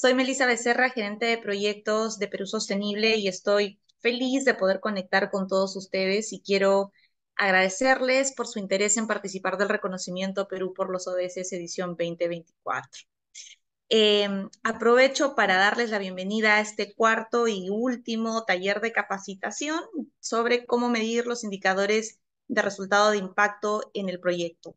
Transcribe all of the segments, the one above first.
Soy Melissa Becerra, gerente de proyectos de Perú Sostenible y estoy feliz de poder conectar con todos ustedes y quiero agradecerles por su interés en participar del reconocimiento Perú por los ODS edición 2024. Em, aprovecho para darles la bienvenida a este cuarto y último taller de capacitación sobre cómo medir los indicadores de resultado de impacto en el proyecto.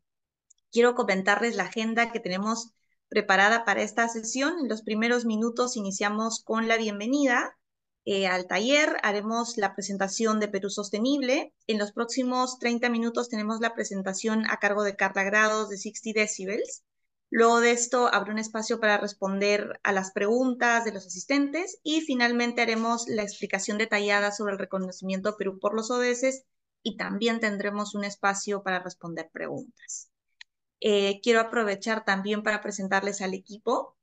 Quiero comentarles la agenda que tenemos preparada para esta sesión. En los primeros minutos iniciamos con la bienvenida eh, al taller, haremos la presentación de Perú Sostenible. En los próximos 30 minutos tenemos la presentación a cargo de Carla Grados de 60 Decibels. Luego de esto habrá un espacio para responder a las preguntas de los asistentes y finalmente haremos la explicación detallada sobre el reconocimiento Perú por los ODS y también tendremos un espacio para responder preguntas. Eh, quiero aprovechar también para presentarles al equipo.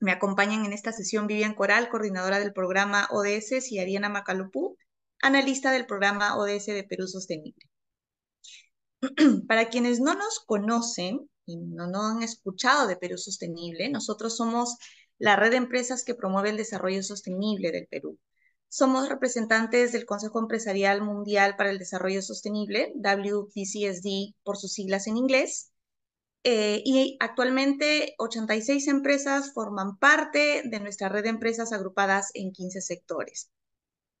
Me acompañan en esta sesión Vivian Coral, coordinadora del programa ODS, y Ariana Macalupú, analista del programa ODS de Perú Sostenible. para quienes no nos conocen y no nos han escuchado de Perú Sostenible, nosotros somos la red de empresas que promueve el desarrollo sostenible del Perú. Somos representantes del Consejo Empresarial Mundial para el Desarrollo Sostenible, (WCSD) por sus siglas en inglés, eh, y actualmente 86 empresas forman parte de nuestra red de empresas agrupadas en 15 sectores.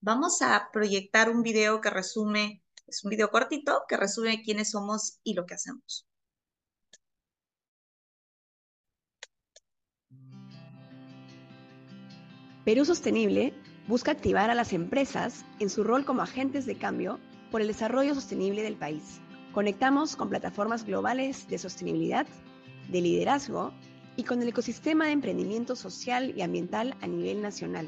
Vamos a proyectar un video que resume, es un video cortito, que resume quiénes somos y lo que hacemos. Perú Sostenible busca activar a las empresas en su rol como agentes de cambio por el desarrollo sostenible del país Conectamos con plataformas globales de sostenibilidad, de liderazgo y con el ecosistema de emprendimiento social y ambiental a nivel nacional.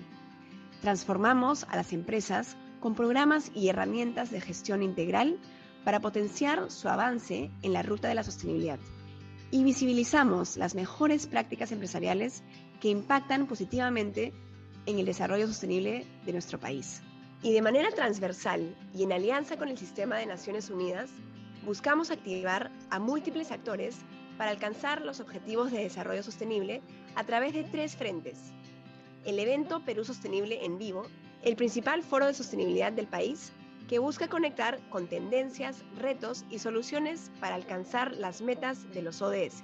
Transformamos a las empresas con programas y herramientas de gestión integral para potenciar su avance en la ruta de la sostenibilidad. Y visibilizamos las mejores prácticas empresariales que impactan positivamente en el desarrollo sostenible de nuestro país. Y de manera transversal y en alianza con el Sistema de Naciones Unidas, buscamos activar a múltiples actores para alcanzar los objetivos de desarrollo sostenible a través de tres frentes. El evento Perú Sostenible en Vivo, el principal foro de sostenibilidad del país, que busca conectar con tendencias, retos y soluciones para alcanzar las metas de los ODS.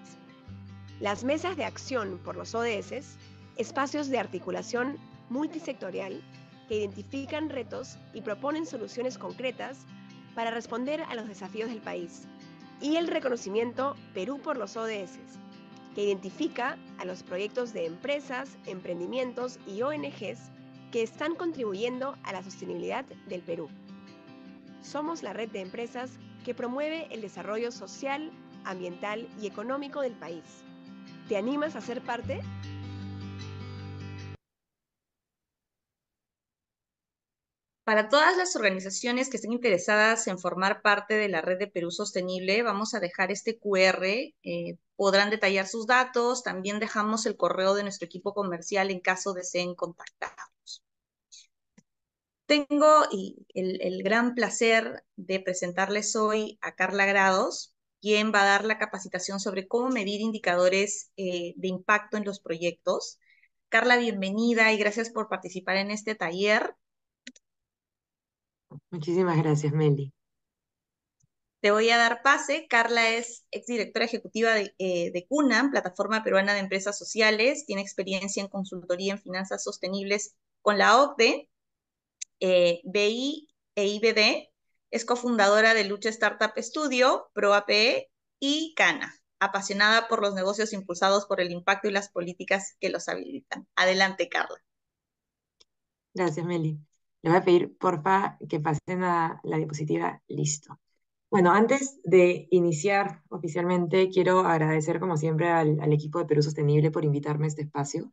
Las mesas de acción por los ODS, espacios de articulación multisectorial que identifican retos y proponen soluciones concretas para responder a los desafíos del país, y el reconocimiento Perú por los ODS, que identifica a los proyectos de empresas, emprendimientos y ONGs que están contribuyendo a la sostenibilidad del Perú. Somos la red de empresas que promueve el desarrollo social, ambiental y económico del país. ¿Te animas a ser parte? Para todas las organizaciones que estén interesadas en formar parte de la red de Perú Sostenible, vamos a dejar este QR. Eh, podrán detallar sus datos. También dejamos el correo de nuestro equipo comercial en caso deseen contactarnos. Tengo el, gran placer de presentarles hoy a Carla Grados, quien va a dar la capacitación sobre cómo medir indicadores eh, de impacto en los proyectos. Carla, bienvenida y gracias por participar en este taller. Muchísimas gracias, Meli. Te voy a dar pase. Carla es exdirectora ejecutiva eh, de, CUNAM, Plataforma Peruana de Empresas Sociales. Tiene experiencia en consultoría en finanzas sostenibles con la OCDE, BI e eh, IBD. E es cofundadora de Lucha Startup Studio, ProAPE y Cana, apasionada por los negocios impulsados por el impacto y las políticas que los habilitan. Adelante, Carla. Gracias, Meli. Le voy a pedir, porfa, que pasen a la diapositiva. Listo. Bueno, antes de iniciar oficialmente, quiero agradecer como siempre al, equipo de Perú Sostenible por invitarme a este espacio.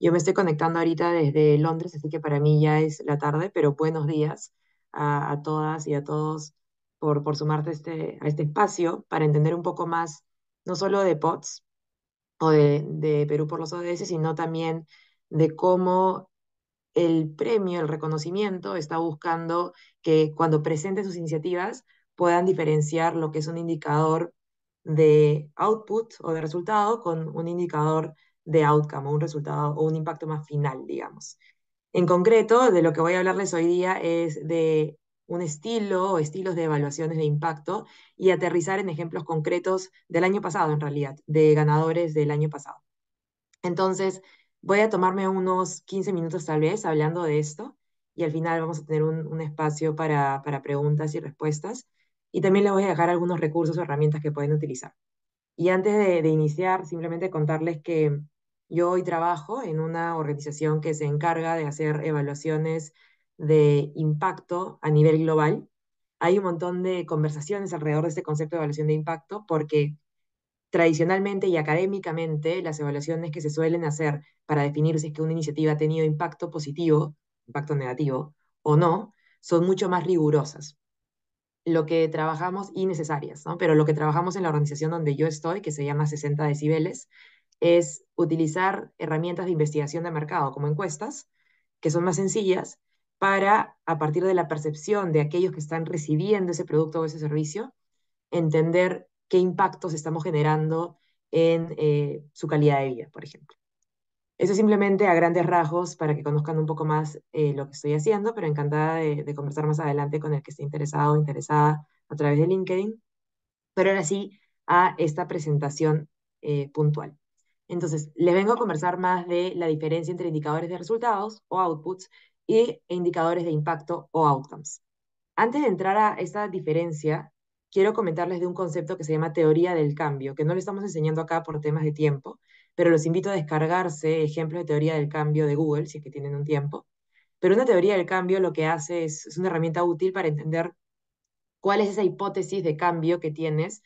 Yo me estoy conectando ahorita desde Londres, así que para mí ya es la tarde, pero buenos días a, todas y a todos por, por sumarte a este, a este espacio para entender un poco más, no solo de POTS o de, de Perú por los ODS, sino también de cómo el premio, el reconocimiento, está buscando que cuando presenten sus iniciativas puedan diferenciar lo que es un indicador de output o de resultado con un indicador de outcome o un resultado o un impacto más final, digamos. En concreto, de lo que voy a hablarles hoy día es de un estilo o estilos de evaluaciones de impacto y aterrizar en ejemplos concretos del año pasado, en realidad, de ganadores del año pasado. Entonces, Voy a tomarme unos 15 minutos tal vez hablando de esto y al final vamos a tener un, espacio para, preguntas y respuestas. Y también les voy a dejar algunos recursos o herramientas que pueden utilizar. Y antes de, de iniciar, simplemente contarles que yo hoy trabajo en una organización que se encarga de hacer evaluaciones de impacto a nivel global. Hay un montón de conversaciones alrededor de este concepto de evaluación de impacto porque tradicionalmente y académicamente las evaluaciones que se suelen hacer para definir si es que una iniciativa ha tenido impacto positivo, impacto negativo o no, son mucho más rigurosas. Lo que trabajamos y necesarias, ¿no? pero lo que trabajamos en la organización donde yo estoy, que se llama 60 decibeles, es utilizar herramientas de investigación de mercado como encuestas, que son más sencillas, para, a partir de la percepción de aquellos que están recibiendo ese producto o ese servicio, entender qué impactos estamos generando en eh, su calidad de vida, por ejemplo. Eso simplemente a grandes rasgos para que conozcan un poco más eh, lo que estoy haciendo, pero encantada de, conversar más adelante con el que esté interesado o interesada a través de LinkedIn. Pero ahora sí, a esta presentación eh, puntual. Entonces, les vengo a conversar más de la diferencia entre indicadores de resultados o outputs y indicadores de impacto o outcomes. Antes de entrar a esta diferencia, quiero comentarles de un concepto que se llama teoría del cambio, que no le estamos enseñando acá por temas de tiempo, pero los invito a descargarse ejemplos de teoría del cambio de Google, si es que tienen un tiempo. Pero una teoría del cambio lo que hace es, es una herramienta útil para entender cuál es esa hipótesis de cambio que tienes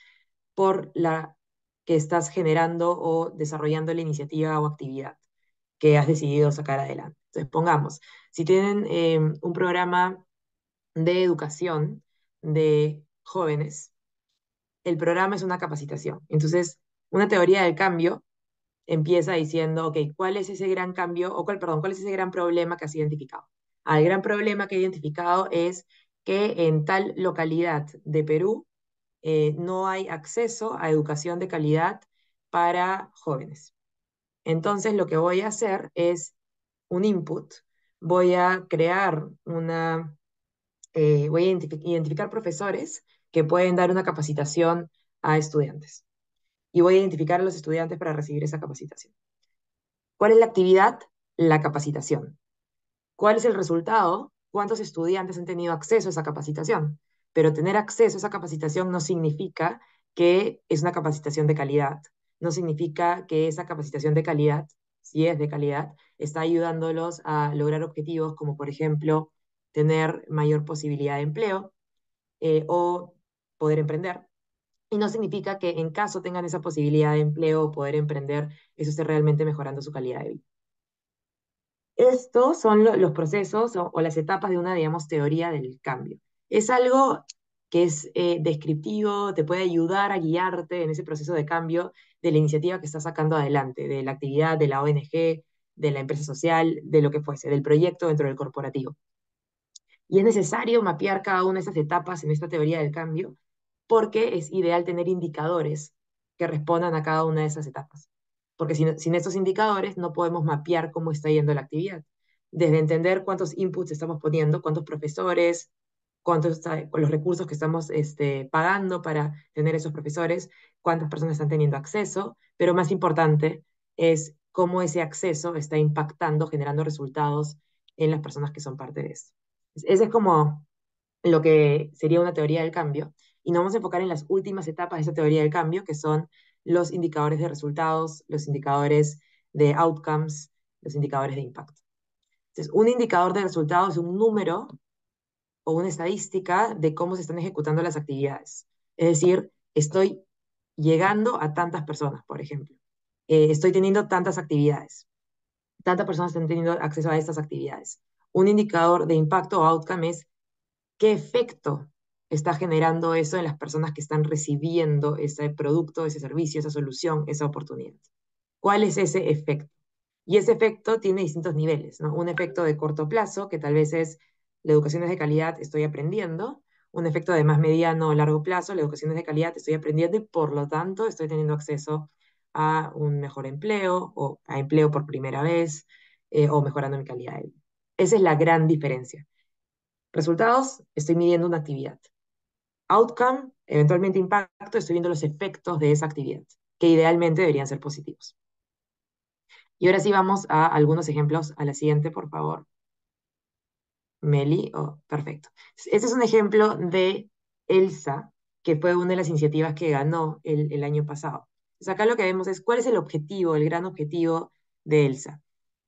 por la que estás generando o desarrollando la iniciativa o actividad que has decidido sacar adelante. Entonces, pongamos, si tienen eh, un programa de educación de jóvenes, el programa es una capacitación. Entonces, una teoría del cambio empieza diciendo, ok, ¿cuál es ese gran cambio, o perdón, cuál es ese gran problema que has identificado? Ah, el gran problema que he identificado es que en tal localidad de Perú eh, no hay acceso a educación de calidad para jóvenes. Entonces, lo que voy a hacer es un input, voy a crear una, eh, voy a identificar profesores que pueden dar una capacitación a estudiantes. Y voy a identificar a los estudiantes para recibir esa capacitación. ¿Cuál es la actividad? La capacitación. ¿Cuál es el resultado? ¿Cuántos estudiantes han tenido acceso a esa capacitación? Pero tener acceso a esa capacitación no significa que es una capacitación de calidad. No significa que esa capacitación de calidad, si es de calidad, está ayudándolos a lograr objetivos como, por ejemplo, tener mayor posibilidad de empleo eh, o poder emprender. Y no significa que en caso tengan esa posibilidad de empleo o poder emprender, eso esté realmente mejorando su calidad de vida. Estos son los procesos o, las etapas de una, digamos, teoría del cambio. Es algo que es eh, descriptivo, te puede ayudar a guiarte en ese proceso de cambio de la iniciativa que estás sacando adelante, de la actividad de la ONG, de la empresa social, de lo que fuese, del proyecto dentro del corporativo. Y es necesario mapear cada una de esas etapas en esta teoría del cambio porque es ideal tener indicadores que respondan a cada una de esas etapas. Porque sin, sin estos indicadores no podemos mapear cómo está yendo la actividad. Desde entender cuántos inputs estamos poniendo, cuántos profesores, cuántos eh, los recursos que estamos este, pagando para tener esos profesores, cuántas personas están teniendo acceso, pero más importante es cómo ese acceso está impactando, generando resultados en las personas que son parte de eso. Ese es como lo que sería una teoría del cambio. Y nos vamos a enfocar en las últimas etapas de esta teoría del cambio, que son los indicadores de resultados, los indicadores de outcomes, los indicadores de impacto. Entonces, un indicador de resultados es un número o una estadística de cómo se están ejecutando las actividades. Es decir, estoy llegando a tantas personas, por ejemplo. Eh, estoy teniendo tantas actividades. Tantas personas están teniendo acceso a estas actividades. Un indicador de impacto o outcome es qué efecto está generando eso en las personas que están recibiendo ese producto, ese servicio, esa solución, esa oportunidad. ¿Cuál es ese efecto? Y ese efecto tiene distintos niveles, ¿no? Un efecto de corto plazo, que tal vez es la educación es de calidad, estoy aprendiendo. Un efecto de más mediano o largo plazo, la educación es de calidad, estoy aprendiendo y por lo tanto estoy teniendo acceso a un mejor empleo o a empleo por primera vez eh, o mejorando mi calidad de vida. Esa es la gran diferencia. Resultados, estoy midiendo una actividad outcome, eventualmente impacto, estoy viendo los efectos de esa actividad, que idealmente deberían ser positivos. Y ahora sí vamos a algunos ejemplos. A la siguiente, por favor. Meli, oh, perfecto. Este es un ejemplo de ELSA, que fue una de las iniciativas que ganó el, año pasado. Pues acá lo que vemos es cuál es el objetivo, el gran objetivo de ELSA.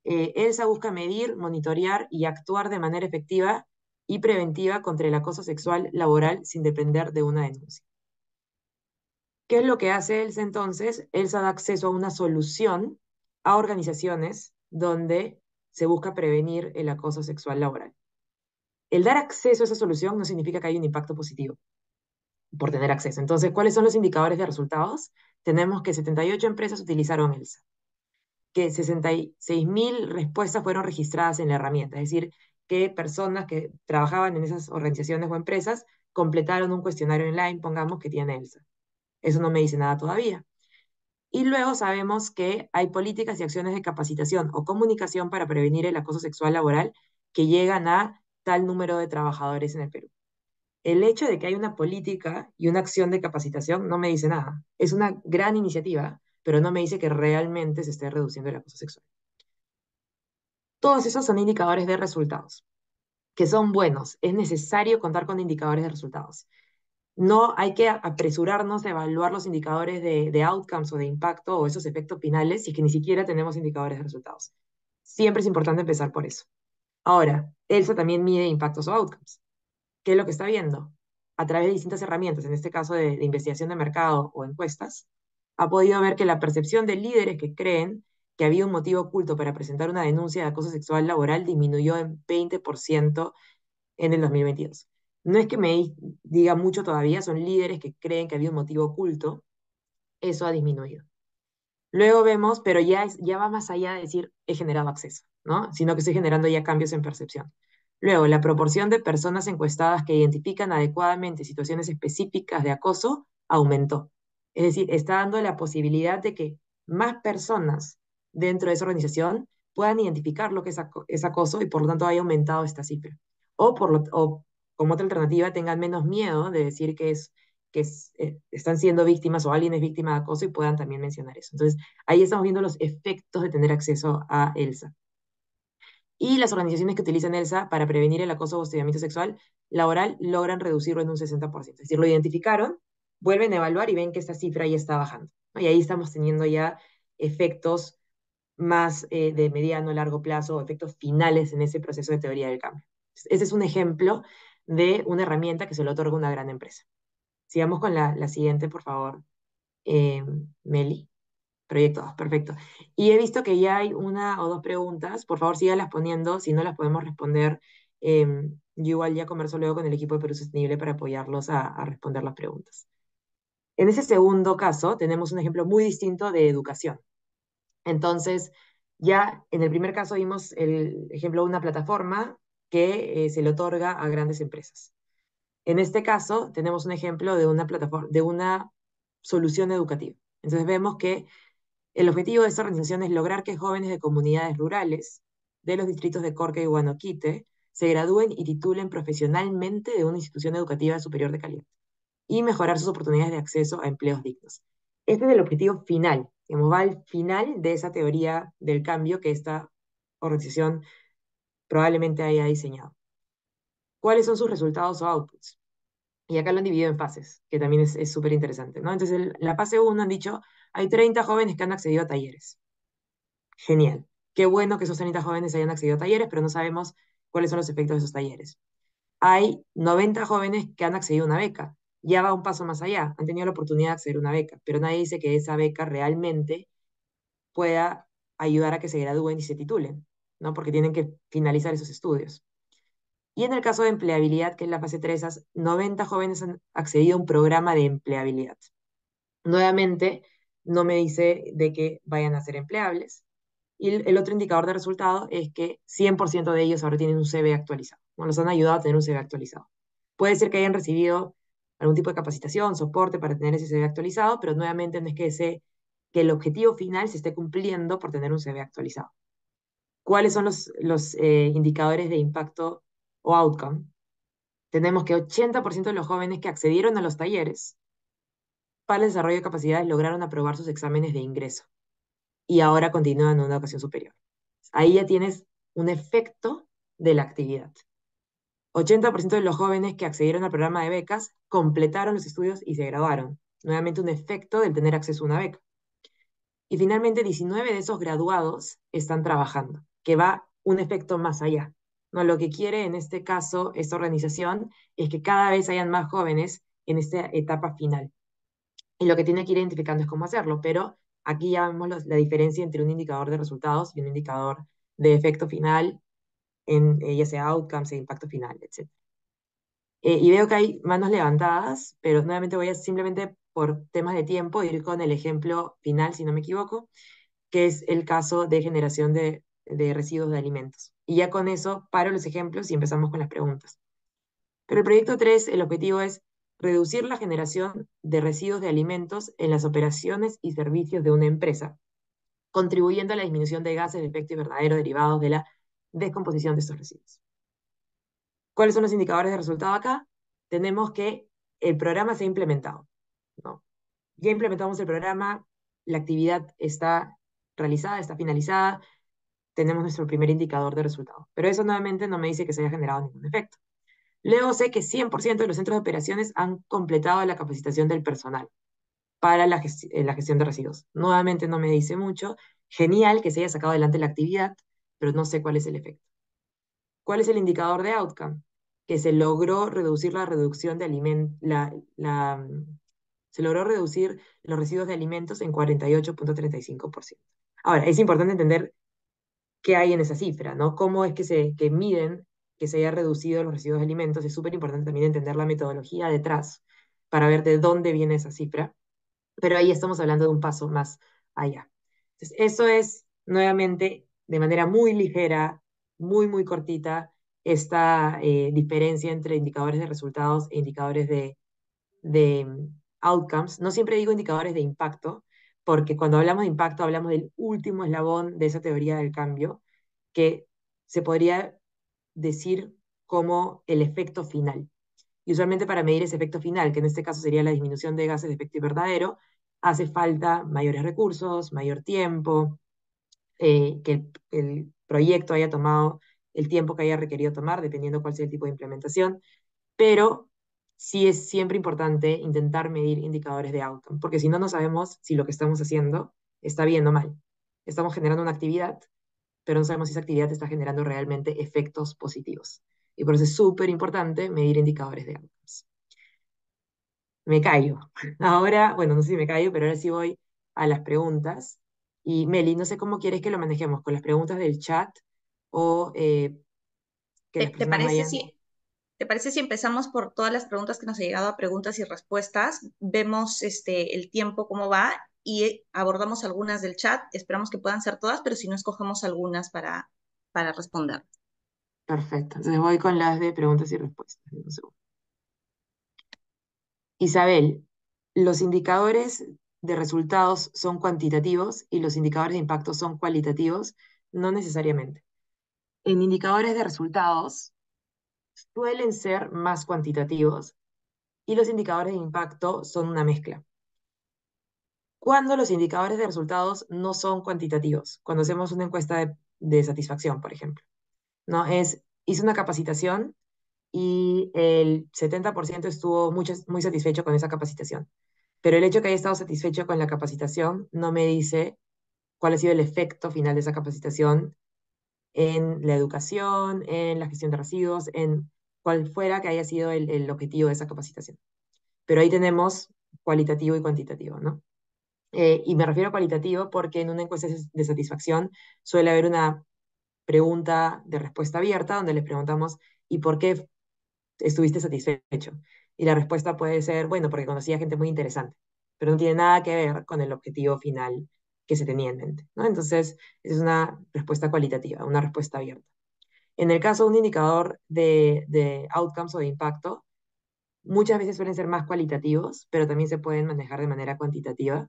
Eh, ELSA busca medir, monitorear y actuar de manera efectiva y preventiva contra el acoso sexual laboral sin depender de una denuncia. ¿Qué es lo que hace ELSA entonces? ELSA da acceso a una solución a organizaciones donde se busca prevenir el acoso sexual laboral. El dar acceso a esa solución no significa que haya un impacto positivo por tener acceso. Entonces, ¿cuáles son los indicadores de resultados? Tenemos que 78 empresas utilizaron ELSA, que 66.000 respuestas fueron registradas en la herramienta, es decir, que personas que trabajaban en esas organizaciones o empresas completaron un cuestionario online, pongamos, que tiene ELSA. Eso no me dice nada todavía. Y luego sabemos que hay políticas y acciones de capacitación o comunicación para prevenir el acoso sexual laboral que llegan a tal número de trabajadores en el Perú. El hecho de que hay una política y una acción de capacitación no me dice nada. Es una gran iniciativa, pero no me dice que realmente se esté reduciendo el acoso sexual. Todos esos son indicadores de resultados, que son buenos. Es necesario contar con indicadores de resultados. No hay que apresurarnos a evaluar los indicadores de, outcomes o de impacto o esos efectos finales si es que ni siquiera tenemos indicadores de resultados. Siempre es importante empezar por eso. Ahora, ELSA también mide impactos o outcomes. ¿Qué es lo que está viendo? A través de distintas herramientas, en este caso de investigación de mercado o encuestas, ha podido ver que la percepción de líderes que creen que había un motivo oculto para presentar una denuncia de acoso sexual laboral disminuyó en 20% en el 2022. No es que me diga mucho todavía, son líderes que creen que había un motivo oculto, eso ha disminuido. Luego vemos, pero ya, ya va más allá de decir he generado acceso, ¿no? sino que estoy generando ya cambios en percepción. Luego, la proporción de personas encuestadas que identifican adecuadamente situaciones específicas de acoso aumentó. Es decir, está dando la posibilidad de que más personas dentro de esa organización puedan identificar lo que es, acoso y por lo tanto haya aumentado esta cifra. O, por como otra alternativa, tengan menos miedo de decir que, es, que eh, están siendo víctimas o alguien es víctima de acoso y puedan también mencionar eso. Entonces, ahí estamos viendo los efectos de tener acceso a ELSA. Y las organizaciones que utilizan ELSA para prevenir el acoso o hostigamiento sexual laboral logran reducirlo en un 60%. Es decir, lo identificaron, vuelven a evaluar y ven que esta cifra ya está bajando. Y ahí estamos teniendo ya efectos más eh, de mediano o largo plazo, efectos finales en ese proceso de teoría del cambio. Ese es un ejemplo de una herramienta que se le otorga una gran empresa. Sigamos con la, siguiente, por favor, eh, Meli. Proyecto 2, perfecto. Y he visto que ya hay una o dos preguntas. Por favor, las poniendo. Si no las podemos responder, eh, yo igual ya converso luego con el equipo de Perú Sostenible para apoyarlos a responder las preguntas. En ese segundo caso, tenemos un ejemplo muy distinto de educación. Entonces, ya en el primer caso vimos el ejemplo de una plataforma que eh, se le otorga a grandes empresas. En este caso, tenemos un ejemplo de una, plataforma, de una solución educativa. Entonces, vemos que el objetivo de esta organización es lograr que jóvenes de comunidades rurales de los distritos de Corca y Guanoquite se gradúen y titulen profesionalmente de una institución educativa superior de calidad y mejorar sus oportunidades de acceso a empleos dignos. Este es el objetivo final, digamos, va al final de esa teoría del cambio que esta organización probablemente haya diseñado. ¿Cuáles son sus resultados o outputs? Y acá lo han dividido en fases, que también es súper interesante. ¿no? Entonces, en la fase 1 han dicho, hay 30 jóvenes que han accedido a talleres. Genial. Qué bueno que esos 30 jóvenes hayan accedido a talleres, pero no sabemos cuáles son los efectos de esos talleres. Hay 90 jóvenes que han accedido a una beca ya va un paso más allá, han tenido la oportunidad de acceder a una beca, pero nadie dice que esa beca realmente pueda ayudar a que se gradúen y se titulen, ¿no? Porque tienen que finalizar esos estudios. Y en el caso de empleabilidad, que es la fase 3, 90 jóvenes han accedido a un programa de empleabilidad. Nuevamente, no me dice de que vayan a ser empleables. Y el otro indicador de resultado es que 100% de ellos ahora tienen un CV actualizado. Bueno, Los han ayudado a tener un CV actualizado. Puede ser que hayan recibido algún tipo de capacitación, soporte para tener ese CV actualizado, pero nuevamente no es que, ese, que el objetivo final se esté cumpliendo por tener un CV actualizado. ¿Cuáles son los, los eh, indicadores de impacto o outcome? Tenemos que 80% de los jóvenes que accedieron a los talleres para el desarrollo de capacidades lograron aprobar sus exámenes de ingreso y ahora continúan en una educación superior. Ahí ya tienes un efecto de la actividad. 80% de los jóvenes que accedieron al programa de becas completaron los estudios y se graduaron. Nuevamente un efecto del tener acceso a una beca. Y finalmente 19 de esos graduados están trabajando, que va un efecto más allá. No, lo que quiere en este caso esta organización es que cada vez hayan más jóvenes en esta etapa final. Y lo que tiene que ir identificando es cómo hacerlo, pero aquí ya vemos la diferencia entre un indicador de resultados y un indicador de efecto final en eh, ya sea outcomes, e impacto final, etc. Eh, y veo que hay manos levantadas, pero nuevamente voy a simplemente por temas de tiempo ir con el ejemplo final, si no me equivoco, que es el caso de generación de, de residuos de alimentos. Y ya con eso paro los ejemplos y empezamos con las preguntas. Pero el proyecto 3, el objetivo es reducir la generación de residuos de alimentos en las operaciones y servicios de una empresa, contribuyendo a la disminución de gases de efecto invernadero derivados de la descomposición de estos residuos. ¿Cuáles son los indicadores de resultado acá? Tenemos que el programa se ha implementado. ¿no? Ya implementamos el programa, la actividad está realizada, está finalizada, tenemos nuestro primer indicador de resultado. Pero eso nuevamente no me dice que se haya generado ningún efecto. Luego sé que 100% de los centros de operaciones han completado la capacitación del personal para eh, la gestión de residuos. Nuevamente no me dice mucho. Genial que se haya sacado adelante la actividad, pero no sé cuál es el efecto. ¿Cuál es el indicador de outcome? Que se logró reducir la reducción de alimentos, la, la, se logró reducir los residuos de alimentos en 48.35%. Ahora, es importante entender qué hay en esa cifra, ¿no? Cómo es que se que miden que se haya reducido los residuos de alimentos. Es súper importante también entender la metodología detrás para ver de dónde viene esa cifra. Pero ahí estamos hablando de un paso más allá. Entonces, eso es nuevamente de manera muy ligera, muy, muy cortita, esta eh, diferencia entre indicadores de resultados e indicadores de, de mm, outcomes. No siempre digo indicadores de impacto, porque cuando hablamos de impacto hablamos del último eslabón de esa teoría del cambio, que se podría decir como el efecto final. Y usualmente para medir ese efecto final, que en este caso sería la disminución de gases de efecto invernadero, hace falta mayores recursos, mayor tiempo, eh, que el, proyecto haya tomado el tiempo que haya requerido tomar, dependiendo cuál sea el tipo de implementación, pero sí es siempre importante intentar medir indicadores de outcome, porque si no, no sabemos si lo que estamos haciendo está bien o mal. Estamos generando una actividad, pero no sabemos si esa actividad está generando realmente efectos positivos. Y por eso es súper importante medir indicadores de outcomes. Me callo. Ahora, bueno, no sé si me callo, pero ahora sí voy a las preguntas. Y Meli, no sé cómo quieres que lo manejemos, con las preguntas del chat o... Eh, ¿Te, parece si, empezamos por todas las preguntas que nos ha llegado a preguntas y respuestas? Vemos este, el tiempo, cómo va y abordamos algunas del chat. Esperamos que puedan ser todas, pero si no, escogemos algunas para, para responder. Perfecto. Entonces voy con las de preguntas y respuestas. Isabel, los indicadores de resultados son cuantitativos y los indicadores de impacto son cualitativos, no necesariamente. En indicadores de resultados suelen ser más cuantitativos y los indicadores de impacto son una mezcla. Cuando los indicadores de resultados no son cuantitativos, cuando hacemos una encuesta de, satisfacción, por ejemplo, ¿no? Es, hice una capacitación y el 70% estuvo muy satisfecho con esa capacitación. Pero el hecho de que haya estado satisfecho con la capacitación no me dice cuál ha sido el efecto final de esa capacitación en la educación, en la gestión de residuos, en cual fuera que haya sido el, objetivo de esa capacitación. Pero ahí tenemos cualitativo y cuantitativo, ¿no? Eh, y me refiero a cualitativo porque en una encuesta de satisfacción suele haber una pregunta de respuesta abierta donde les preguntamos, ¿y por qué estuviste satisfecho? Y la respuesta puede ser, bueno, porque conocí gente muy interesante, pero no tiene nada que ver con el objetivo final que se tenía en mente. ¿no? Entonces, es una respuesta cualitativa, una respuesta abierta. En el caso de un indicador de, de outcomes o de impacto, muchas veces suelen ser más cualitativos, pero también se pueden manejar de manera cuantitativa.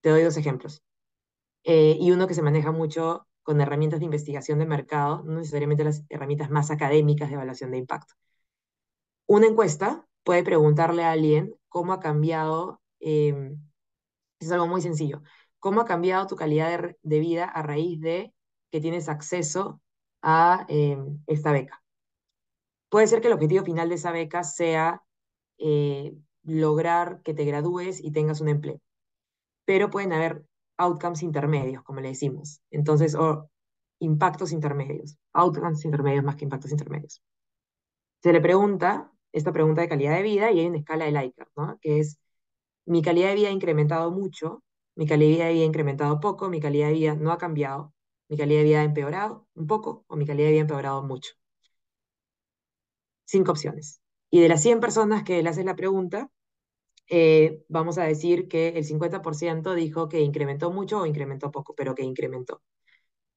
Te doy dos ejemplos. Eh, y uno que se maneja mucho con herramientas de investigación de mercado, no necesariamente las herramientas más académicas de evaluación de impacto. Una encuesta puede preguntarle a alguien cómo ha cambiado, eh, es algo muy sencillo, cómo ha cambiado tu calidad de, vida a raíz de que tienes acceso a em, esta beca. Puede ser que el objetivo final de esa beca sea eh, lograr que te gradúes y tengas un empleo, pero pueden haber outcomes intermedios, como le decimos, entonces, o impactos intermedios, outcomes intermedios más que impactos intermedios. Se le pregunta esta pregunta de calidad de vida y hay una escala de Likert, ¿no? que es mi calidad de vida ha incrementado mucho, mi calidad de vida ha incrementado poco, mi calidad de vida no ha cambiado, mi calidad de vida ha empeorado un poco o mi calidad de vida ha empeorado mucho. Cinco opciones. Y de las 100 personas que le haces la pregunta, eh, vamos a decir que el 50% dijo que incrementó mucho o incrementó poco, pero que incrementó.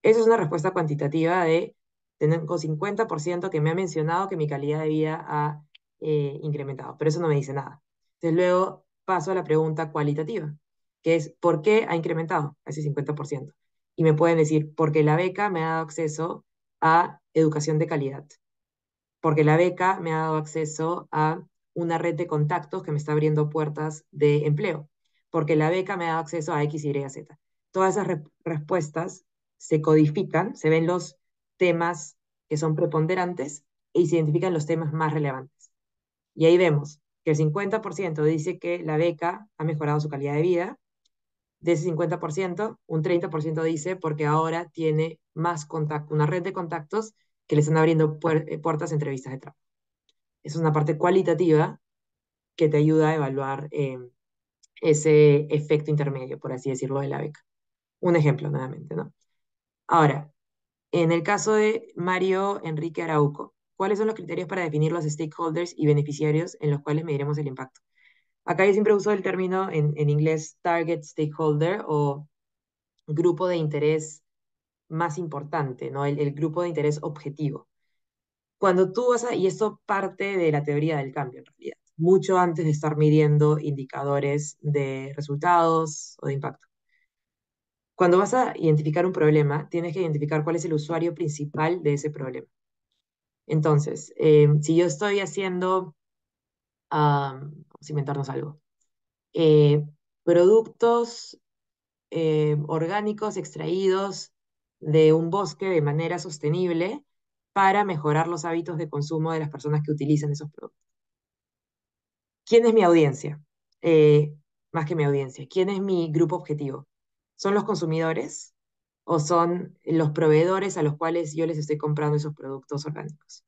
Esa es una respuesta cuantitativa de tengo 50% que me ha mencionado que mi calidad de vida ha eh, incrementado, pero eso no me dice nada. Entonces luego paso a la pregunta cualitativa, que es ¿por qué ha incrementado ese 50%? Y me pueden decir, porque la beca me ha dado acceso a educación de calidad, porque la beca me ha dado acceso a una red de contactos que me está abriendo puertas de empleo, porque la beca me ha dado acceso a X, Y, Z. Todas esas respuestas se codifican, se ven los temas que son preponderantes y se identifican los temas más relevantes. Y ahí vemos que el 50% dice que la beca ha mejorado su calidad de vida. De ese 50%, un 30% dice porque ahora tiene más contacto, una red de contactos que le están abriendo eh, puertas entrevistas de trabajo. Es una parte cualitativa que te ayuda a evaluar eh, ese efecto intermedio, por así decirlo, de la beca. Un ejemplo, nuevamente, ¿no? Ahora, en el caso de Mario Enrique Arauco, ¿Cuáles son los criterios para definir los stakeholders y beneficiarios en los cuales mediremos el impacto? Acá yo siempre uso el término en, inglés target stakeholder o grupo de interés más importante, ¿no? El, el, grupo de interés objetivo. Cuando tú vas a, y esto parte de la teoría del cambio en realidad, mucho antes de estar midiendo indicadores de resultados o de impacto. Cuando vas a identificar un problema, tienes que identificar cuál es el usuario principal de ese problema. Entonces, em, si yo estoy haciendo, vamos a inventarnos algo, eh, productos eh, orgánicos extraídos de un bosque de manera sostenible para mejorar los hábitos de consumo de las personas que utilizan esos productos. ¿Quién es mi audiencia? Eh, más que mi audiencia, ¿quién es mi grupo objetivo? Son los consumidores o son los proveedores a los cuales yo les estoy comprando esos productos orgánicos.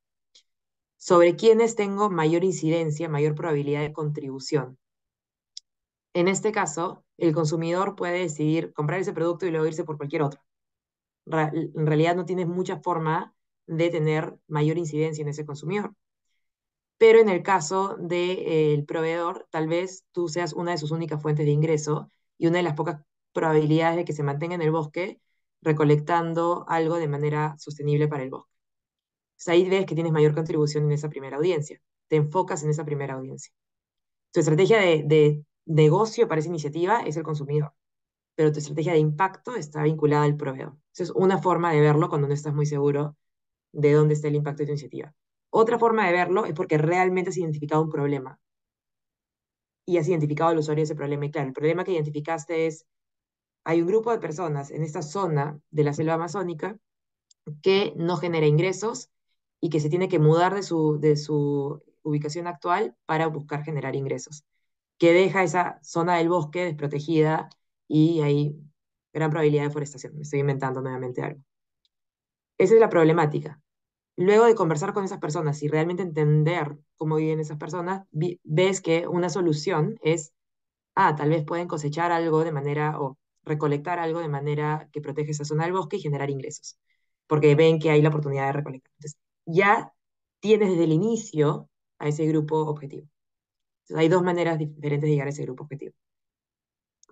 Sobre quiénes tengo mayor incidencia, mayor probabilidad de contribución. En este caso, el consumidor puede decidir comprar ese producto y luego irse por cualquier otro. en realidad no tienes mucha forma de tener mayor incidencia en ese consumidor. Pero en el caso del de, proveedor, tal vez tú seas una de sus únicas fuentes de ingreso y una de las pocas probabilidades de que se mantenga en el bosque recolectando algo de manera sostenible para el bosque. Said ahí ves que tienes mayor contribución en esa primera audiencia, te enfocas en esa primera audiencia. Tu estrategia de, negocio para esa iniciativa es el consumidor, pero tu estrategia de impacto está vinculada al proveedor. Esa es una forma de verlo cuando no estás muy seguro de dónde está el impacto de tu iniciativa. Otra forma de verlo es porque realmente has identificado un problema y has identificado al usuario ese problema. Y claro, el problema que identificaste es hay un grupo de personas en esta zona de la selva amazónica que no genera ingresos y que se tiene que mudar de su, de su ubicación actual para buscar generar ingresos, que deja esa zona del bosque desprotegida y hay gran probabilidad de deforestación. Me estoy inventando nuevamente algo. Esa es la problemática. Luego de conversar con esas personas y realmente entender cómo viven esas personas, ves que una solución es, ah, tal vez pueden cosechar algo de manera, o recolectar algo de manera que protege esa zona del bosque y generar ingresos, porque ven que hay la oportunidad de recolectar. Entonces, ya tienes desde el inicio a ese grupo objetivo. Entonces, hay dos maneras diferentes de llegar a ese grupo objetivo.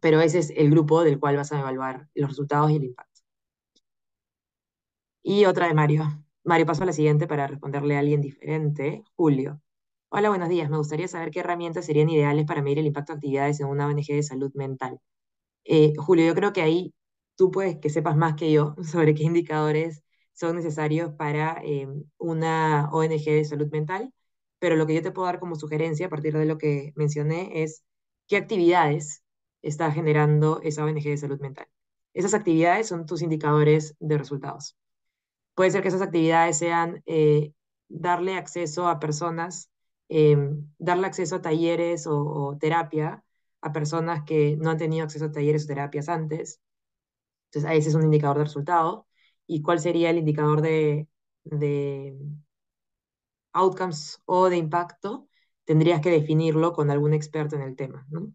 Pero ese es el grupo del cual vas a evaluar los resultados y el impacto. Y otra de Mario. Mario, paso a la siguiente para responderle a alguien diferente. Julio. Hola, buenos días. Me gustaría saber qué herramientas serían ideales para medir el impacto de actividades en una ONG de salud mental. Eh, Julio, yo creo que ahí tú puedes que sepas más que yo sobre qué indicadores son necesarios para eh, una ONG de salud mental, pero lo que yo te puedo dar como sugerencia a partir de lo que mencioné es qué actividades está generando esa ONG de salud mental. Esas actividades son tus indicadores de resultados. Puede ser que esas actividades sean eh, darle acceso a personas, em, darle acceso a talleres o terapia a personas que no han tenido acceso a talleres o terapias antes. Entonces, ese es un indicador de resultado. ¿Y cuál sería el indicador de, outcomes o de impacto? Tendrías que definirlo con algún experto en el tema, ¿no?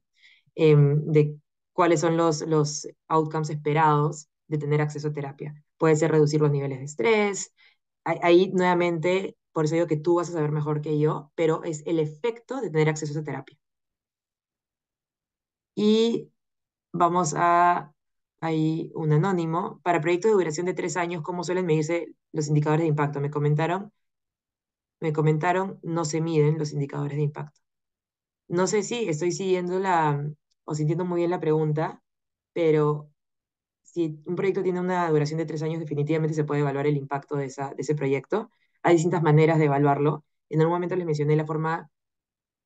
Em, de cuáles son los, los outcomes esperados de tener acceso a terapia. Puede ser reducir los niveles de estrés. Ahí, nuevamente, por eso digo que tú vas a saber mejor que yo, pero es el efecto de tener acceso a terapia y vamos a hay un anónimo. Para proyectos de duración de tres años, ¿cómo suelen medirse los indicadores de impacto? Me comentaron, me comentaron, no se miden los indicadores de impacto. No sé si estoy siguiendo la, o sintiendo muy bien la pregunta, pero si un proyecto tiene una duración de tres años, definitivamente se puede evaluar el impacto de, de ese proyecto. Hay distintas maneras de evaluarlo. En algún momento les mencioné la forma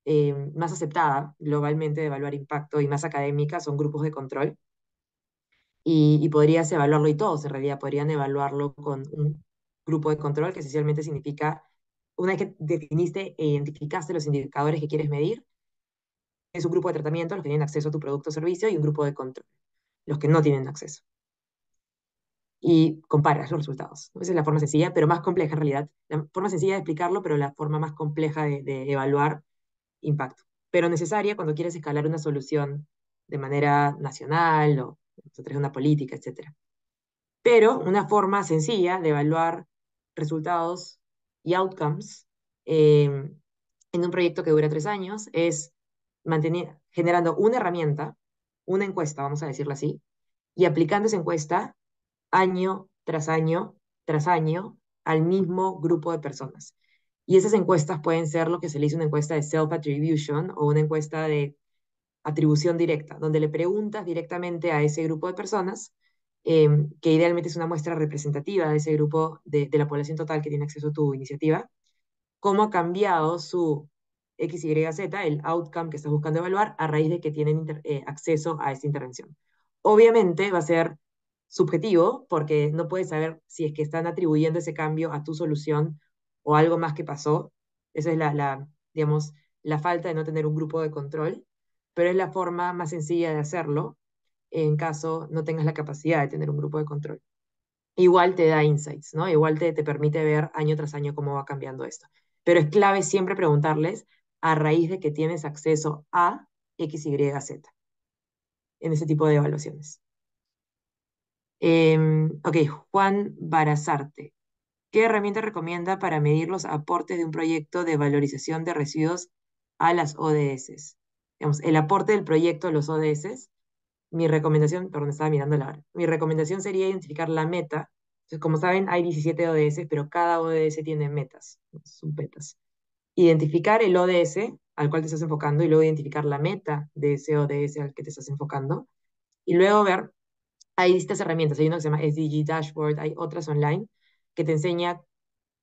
eh, más aceptada globalmente de evaluar impacto y más académica son grupos de control. Y, podrías evaluarlo y todos en realidad podrían evaluarlo con un grupo de control que esencialmente significa, una vez que definiste e identificaste los indicadores que quieres medir, es un grupo de tratamiento, los que tienen acceso a tu producto o servicio, y un grupo de control, los que no tienen acceso. Y comparas los resultados. Esa es la forma sencilla, pero más compleja en realidad. La forma sencilla de explicarlo, pero la forma más compleja de, de evaluar impacto, pero necesaria cuando quieres escalar una solución de manera nacional o de una política, etc. Pero una forma sencilla de evaluar resultados y outcomes em, en un proyecto que dura tres años es mantener, generando una herramienta, una encuesta, vamos a decirlo así, y aplicando esa encuesta año tras año tras año al mismo grupo de personas. Y esas encuestas pueden ser lo que se le hizo una encuesta de self-attribution o una encuesta de atribución directa, donde le preguntas directamente a ese grupo de personas, em, que idealmente es una muestra representativa de ese grupo de, la población total que tiene acceso a tu iniciativa, cómo ha cambiado su X, Y, Z, el outcome que estás buscando evaluar, a raíz de que tienen eh, acceso a esta intervención. Obviamente va a ser subjetivo, porque no puedes saber si es que están atribuyendo ese cambio a tu solución o algo más que pasó. Esa es la, digamos, la falta de no tener un grupo de control, pero es la forma más sencilla de hacerlo en caso no tengas la capacidad de tener un grupo de control. Igual te da insights, ¿no? Igual te, te permite ver año tras año cómo va cambiando esto. Pero es clave siempre preguntarles a raíz de que tienes acceso a X, Y, Z en ese tipo de evaluaciones. Em, ok, Juan Barazarte. ¿Qué herramienta recomienda para medir los aportes de un proyecto de valorización de residuos a las ODS? Digamos, el aporte del proyecto a los ODS, mi recomendación, perdón, estaba mirando la hora, mi recomendación sería identificar la meta. Entonces, como saben, hay 17 ODS, pero cada ODS tiene metas, son metas. Identificar el ODS al cual te estás enfocando y luego identificar la meta de ese ODS al que te estás enfocando. Y luego ver, hay distintas herramientas, hay una que se llama SDG Dashboard, hay otras online que te enseña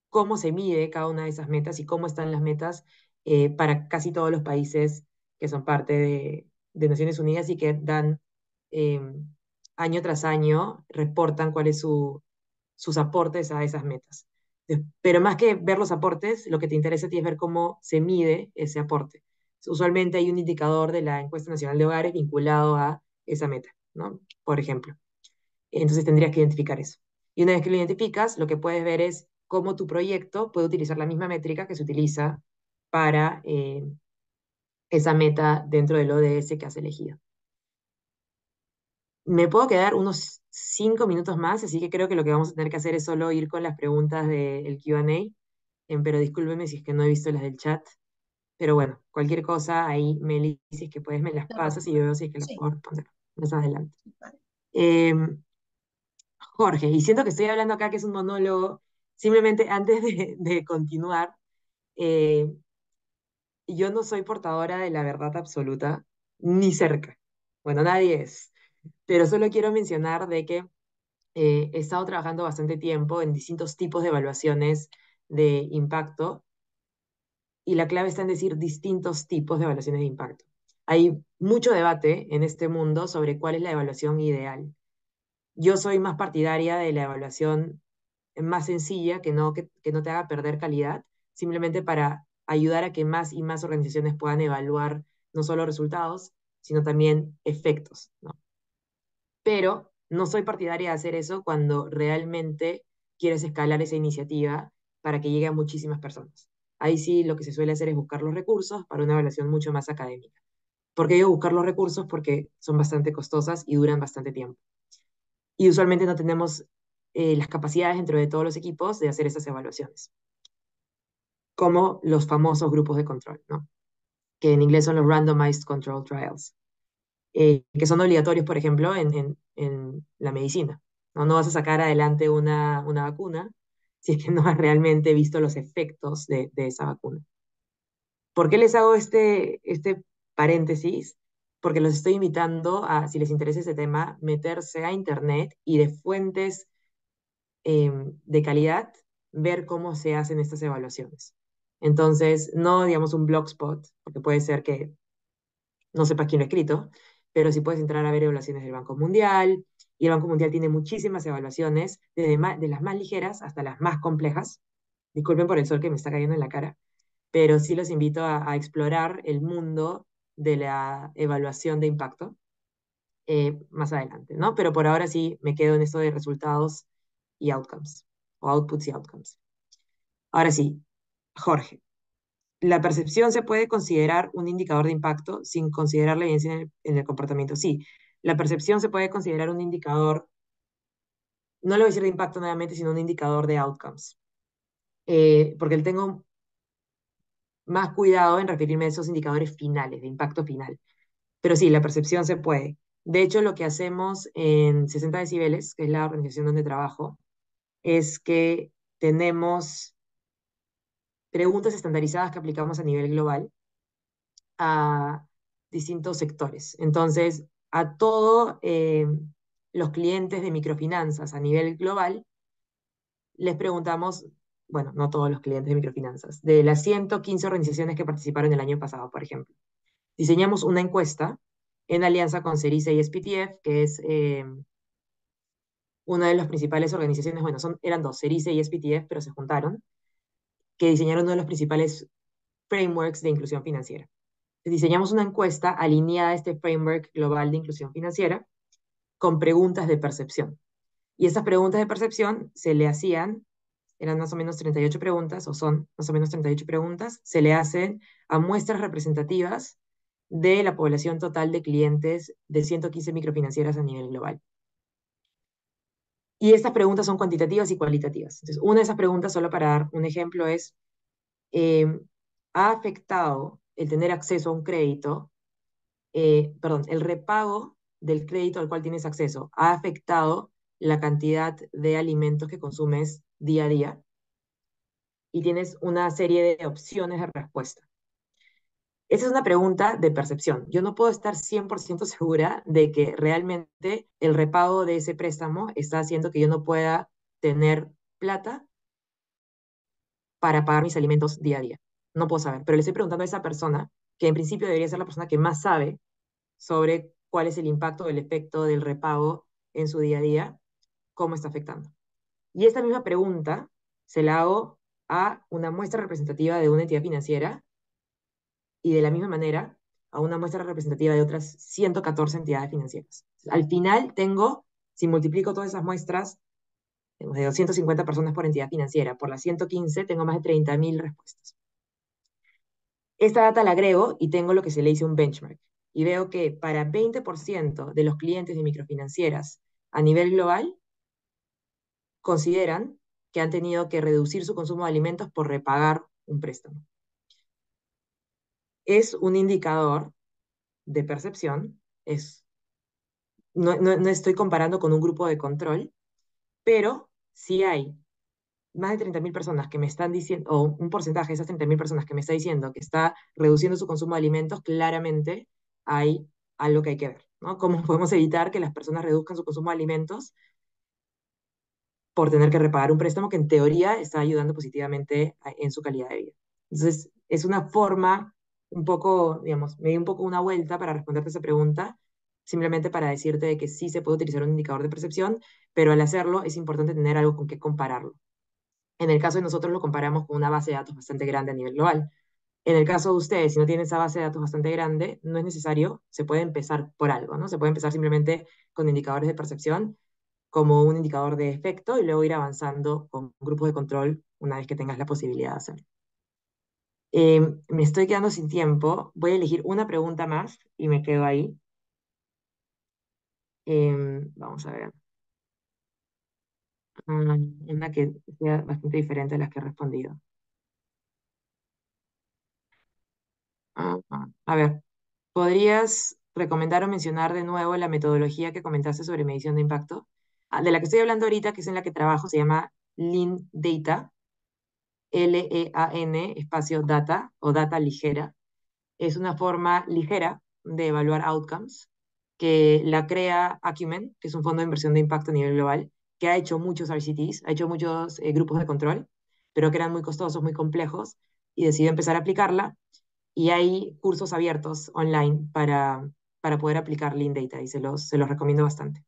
cómo se mide cada una de esas metas y cómo están las metas eh, para casi todos los países que son parte de, Naciones Unidas y que dan eh, año tras año, reportan cuáles su, sus aportes a esas metas. Pero más que ver los aportes, lo que te interesa a ti es ver cómo se mide ese aporte. Usualmente hay un indicador de la encuesta nacional de hogares vinculado a esa meta, ¿no? Por ejemplo. Entonces tendrías que identificar eso. Y una vez que lo identificas, lo que puedes ver es cómo tu proyecto puede utilizar la misma métrica que se utiliza para eh, esa meta dentro del ODS que has elegido. Me puedo quedar unos cinco minutos más, así que creo que lo que vamos a tener que hacer es solo ir con las preguntas del QA, em, pero discúlpeme si es que no he visto las del chat. Pero bueno, cualquier cosa ahí, Meli, si es que puedes, me las pasas y yo veo si es que las puedo responder más adelante. Em, Jorge, y siento que estoy hablando acá que es un monólogo, simplemente antes de, continuar, eh, yo no soy portadora de la verdad absoluta, ni cerca. Bueno, nadie es. Pero solo quiero mencionar de que eh, he estado trabajando bastante tiempo en distintos tipos de evaluaciones de impacto y la clave está en decir distintos tipos de evaluaciones de impacto. Hay mucho debate en este mundo sobre cuál es la evaluación ideal. Yo soy más partidaria de la evaluación más sencilla, que no, que, no te haga perder calidad, simplemente para ayudar a que más y más organizaciones puedan evaluar no solo resultados, sino también efectos. Pero no soy partidaria de hacer eso cuando realmente quieres escalar esa iniciativa para que llegue a muchísimas personas. Ahí sí lo que se suele hacer es buscar los recursos para una evaluación mucho más académica. ¿Por qué digo buscar los recursos? Porque son bastante costosas y duran bastante tiempo y usualmente no tenemos eh, las capacidades dentro de todos los equipos de hacer esas evaluaciones, como los famosos grupos de control, ¿no? que en inglés son los randomized control trials, eh, que son obligatorios, por ejemplo, en, la medicina. ¿no? no vas a sacar adelante una, una, vacuna si es que no has realmente visto los efectos de, esa vacuna. ¿Por qué les hago este, este paréntesis? porque los estoy invitando a, si les interesa ese tema, meterse a Internet y de fuentes em, de calidad ver cómo se hacen estas evaluaciones. Entonces, no digamos un blogspot, porque puede ser que no sepas quién lo ha escrito, pero sí puedes entrar a ver evaluaciones del Banco Mundial, y el Banco Mundial tiene muchísimas evaluaciones, desde de las más ligeras hasta las más complejas. Disculpen por el sol que me está cayendo en la cara, pero sí los invito a, a explorar el mundo de la evaluación de impacto eh, más adelante, ¿no? Pero por ahora sí me quedo en esto de resultados y outcomes, o outputs y outcomes. Ahora sí, Jorge, ¿la percepción se puede considerar un indicador de impacto sin considerar la evidencia en el, comportamiento? Sí, la percepción se puede considerar un indicador, no lo voy a decir de impacto nuevamente, sino un indicador de outcomes. Eh, porque porque tengo más cuidado en referirme a esos indicadores finales, de impacto final. Pero sí, la percepción se puede. De hecho, lo que hacemos en 60 decibeles, que es la organización donde trabajo, es que tenemos preguntas estandarizadas que aplicamos a nivel global a distintos sectores. Entonces, a todos eh, los clientes de microfinanzas a nivel global, les preguntamos bueno, no todos los clientes de microfinanzas, de las 115 organizaciones que participaron el año pasado, por ejemplo. Diseñamos una encuesta en alianza con Cerice y SPTF, que es eh, una de las principales organizaciones, bueno, son, eran dos, Cerice y SPTF, pero se juntaron, que diseñaron uno de los principales frameworks de inclusión financiera. Diseñamos una encuesta alineada a este framework global de inclusión financiera con preguntas de percepción. Y esas preguntas de percepción se le hacían eran más o menos 38 preguntas, o son más o menos 38 preguntas, se le hacen a muestras representativas de la población total de clientes de 115 microfinancieras a nivel global. Y estas preguntas son cuantitativas y cualitativas. Entonces, una de esas preguntas, solo para dar un ejemplo, es, em, ¿ha afectado el tener acceso a un crédito, eh, perdón, el repago del crédito al cual tienes acceso, ha afectado la cantidad de alimentos que consumes día a día y tienes una serie de opciones de respuesta. Esa es una pregunta de percepción. Yo no puedo estar 100% segura de que realmente el repago de ese préstamo está haciendo que yo no pueda tener plata para pagar mis alimentos día a día. No puedo saber, pero le estoy preguntando a esa persona, que en principio debería ser la persona que más sabe sobre cuál es el impacto, el efecto del repago en su día a día, cómo está afectando. Y esta misma pregunta se la hago a una muestra representativa de una entidad financiera y de la misma manera a una muestra representativa de otras 114 entidades financieras. Al final tengo, si multiplico todas esas muestras, de 250 personas por entidad financiera, por las 115 tengo más de 30.000 respuestas. Esta data la agrego y tengo lo que se le dice un benchmark. Y veo que para 20% de los clientes de microfinancieras a nivel global, consideran que han tenido que reducir su consumo de alimentos por repagar un préstamo. Es un indicador de percepción, es, no, estoy comparando con un grupo de control, pero si hay más de 30.000 personas que me están diciendo, o un porcentaje de esas 30.000 personas que me está diciendo que está reduciendo su consumo de alimentos, claramente hay algo que hay que ver, ¿no? ¿Cómo podemos evitar que las personas reduzcan su consumo de alimentos por tener que repagar un préstamo que en teoría está ayudando positivamente en su calidad de vida. Entonces, es una forma un poco, digamos, me di un poco una vuelta para responderte esa pregunta, simplemente para decirte que sí se puede utilizar un indicador de percepción, pero al hacerlo es importante tener algo con que compararlo. En el caso de nosotros lo comparamos con una base de datos bastante grande a nivel global. En el caso de ustedes, si no tienen esa base de datos bastante grande, no es necesario, se puede empezar por algo, ¿no? Se puede empezar simplemente con indicadores de percepción como un indicador de efecto y luego ir avanzando con grupos de control una vez que tengas la posibilidad de hacerlo. Em, me estoy quedando sin tiempo. Voy a elegir una pregunta más y me quedo ahí. Em, vamos a ver. Mm, una, que sea bastante diferente a las que he respondido. Ah, a ver, ¿podrías recomendar o mencionar de nuevo la metodología que comentaste sobre medición de impacto? Ah, de la que estoy hablando ahorita, que es en la que trabajo, se llama Lean Data, L-E-A-N, espacio data o data ligera. Es una forma ligera de evaluar outcomes que la crea Acumen, que es un fondo de inversión de impacto a nivel global, que ha hecho muchos RCTs, ha hecho muchos eh, grupos de control, pero que eran muy costosos, muy complejos, y decidió empezar a aplicarla. Y hay cursos abiertos online para, para poder aplicar Lean Data, y se los, se los recomiendo bastante.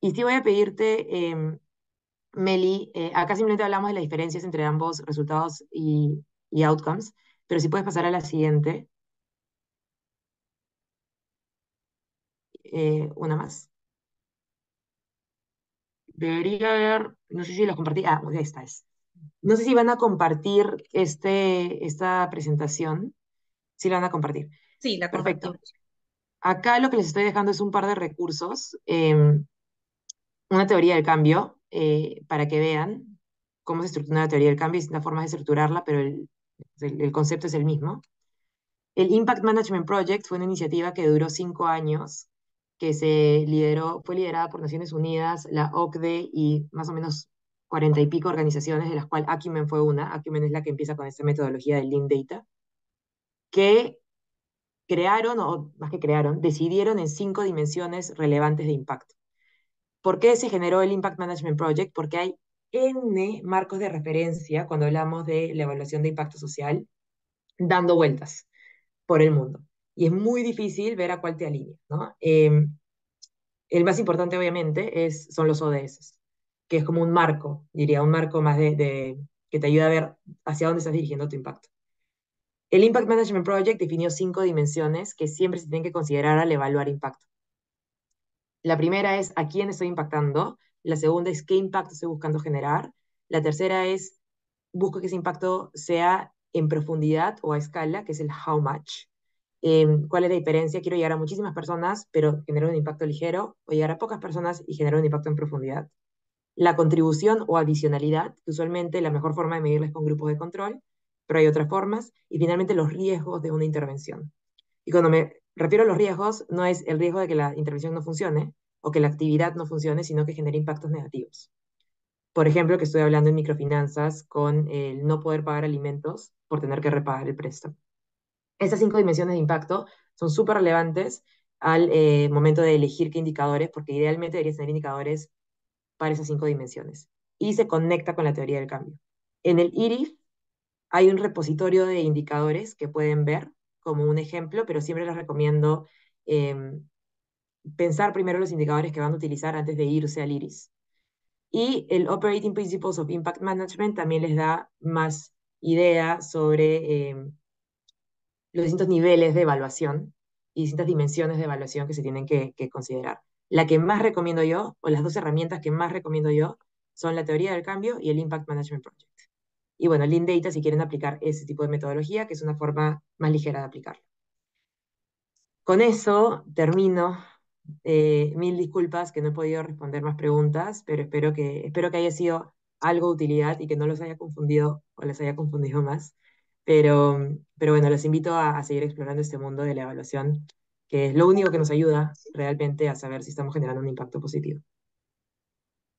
Y sí voy a pedirte, em, Meli, eh, acá simplemente hablamos de las diferencias entre ambos resultados y, outcomes, pero si puedes pasar a la siguiente. Eh, una más. Debería haber, no sé si los compartí, ah, esta es. No sé si van a compartir este, esta presentación. Sí, la van a compartir. Sí, la Perfecto. Acá lo que les estoy dejando es un par de recursos. Em, una teoría del cambio eh, para que vean cómo se estructura la teoría del cambio, una forma de estructurarla, pero el, concepto es el mismo. El Impact Management Project fue una iniciativa que duró cinco años, que se lideró, fue liderada por Naciones Unidas, la OCDE y más o menos cuarenta y pico organizaciones, de las cuales Acumen fue una. Acumen es la que empieza con esta metodología del Lean Data, que crearon, o más que crearon, decidieron en cinco dimensiones relevantes de impacto. ¿Por qué se generó el Impact Management Project? Porque hay N marcos de referencia cuando hablamos de la evaluación de impacto social dando vueltas por el mundo. Y es muy difícil ver a cuál te alinea. ¿no? Em, el más importante, obviamente, es, son los ODS, que es como un marco, diría, un marco más de, que te ayuda a ver hacia dónde estás dirigiendo tu impacto. El Impact Management Project definió cinco dimensiones que siempre se tienen que considerar al evaluar impacto. La primera es a quién estoy impactando, la segunda es qué impacto estoy buscando generar, la tercera es busco que ese impacto sea en profundidad o a escala, que es el how much. Em, ¿Cuál es la diferencia? Quiero llegar a muchísimas personas, pero generar un impacto ligero, o llegar a pocas personas y generar un impacto en profundidad. La contribución o adicionalidad, que usualmente la mejor forma de medirla con grupos de control, pero hay otras formas. Y finalmente los riesgos de una intervención. Y cuando me refiero a los riesgos, no es el riesgo de que la intervención no funcione o que la actividad no funcione, sino que genere impactos negativos. Por ejemplo, que estoy hablando en microfinanzas con el no poder pagar alimentos por tener que repagar el préstamo. Estas cinco dimensiones de impacto son súper relevantes al eh, momento de elegir qué indicadores, porque idealmente deberías tener indicadores para esas cinco dimensiones. Y se conecta con la teoría del cambio. En el IRIF hay un repositorio de indicadores que pueden ver como un ejemplo, pero siempre les recomiendo em, pensar primero los indicadores que van a utilizar antes de irse al IRIS. Y el Operating Principles of Impact Management también les da más idea sobre em, los distintos niveles de evaluación y distintas dimensiones de evaluación que se tienen que, considerar. La que más recomiendo yo, o las dos herramientas que más recomiendo yo, son la teoría del cambio y el Impact Management Project. Y bueno, Lean Data si quieren aplicar ese tipo de metodología, que es una forma más ligera de aplicarlo. Con eso termino. Eh, mil disculpas que no he podido responder más preguntas, pero espero que, espero que haya sido algo de utilidad y que no los haya confundido o les haya confundido más. Pero, pero bueno, los invito a seguir explorando este mundo de la evaluación, que es lo único que nos ayuda realmente a saber si estamos generando un impacto positivo.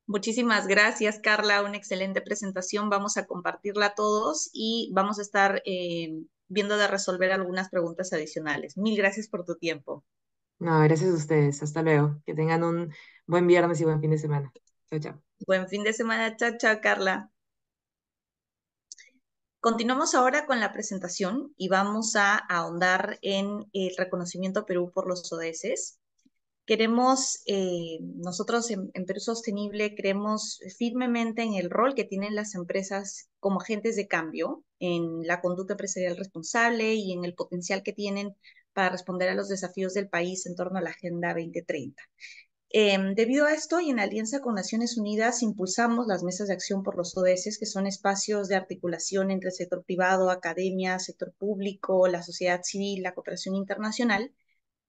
Muchísimas gracias, Carla. Una excelente presentación. Vamos a compartirla a todos y vamos a estar eh, viendo de resolver algunas preguntas adicionales. Mil gracias por tu tiempo. No, gracias a ustedes. Hasta luego. Que tengan un buen viernes y buen fin de semana. Chao, chao. Buen fin de semana. Chao, chao, Carla. Continuamos ahora con la presentación y vamos a ahondar en el reconocimiento a Perú por los ODS. Queremos, eh, nosotros en, Perú Sostenible creemos firmemente en el rol que tienen las empresas como agentes de cambio, en la conducta empresarial responsable y en el potencial que tienen para responder a los desafíos del país en torno a la Agenda 2030. Em, debido a esto y en alianza con Naciones Unidas, impulsamos las mesas de acción por los ODS, que son espacios de articulación entre el sector privado, academia, sector público, la sociedad civil, la cooperación internacional,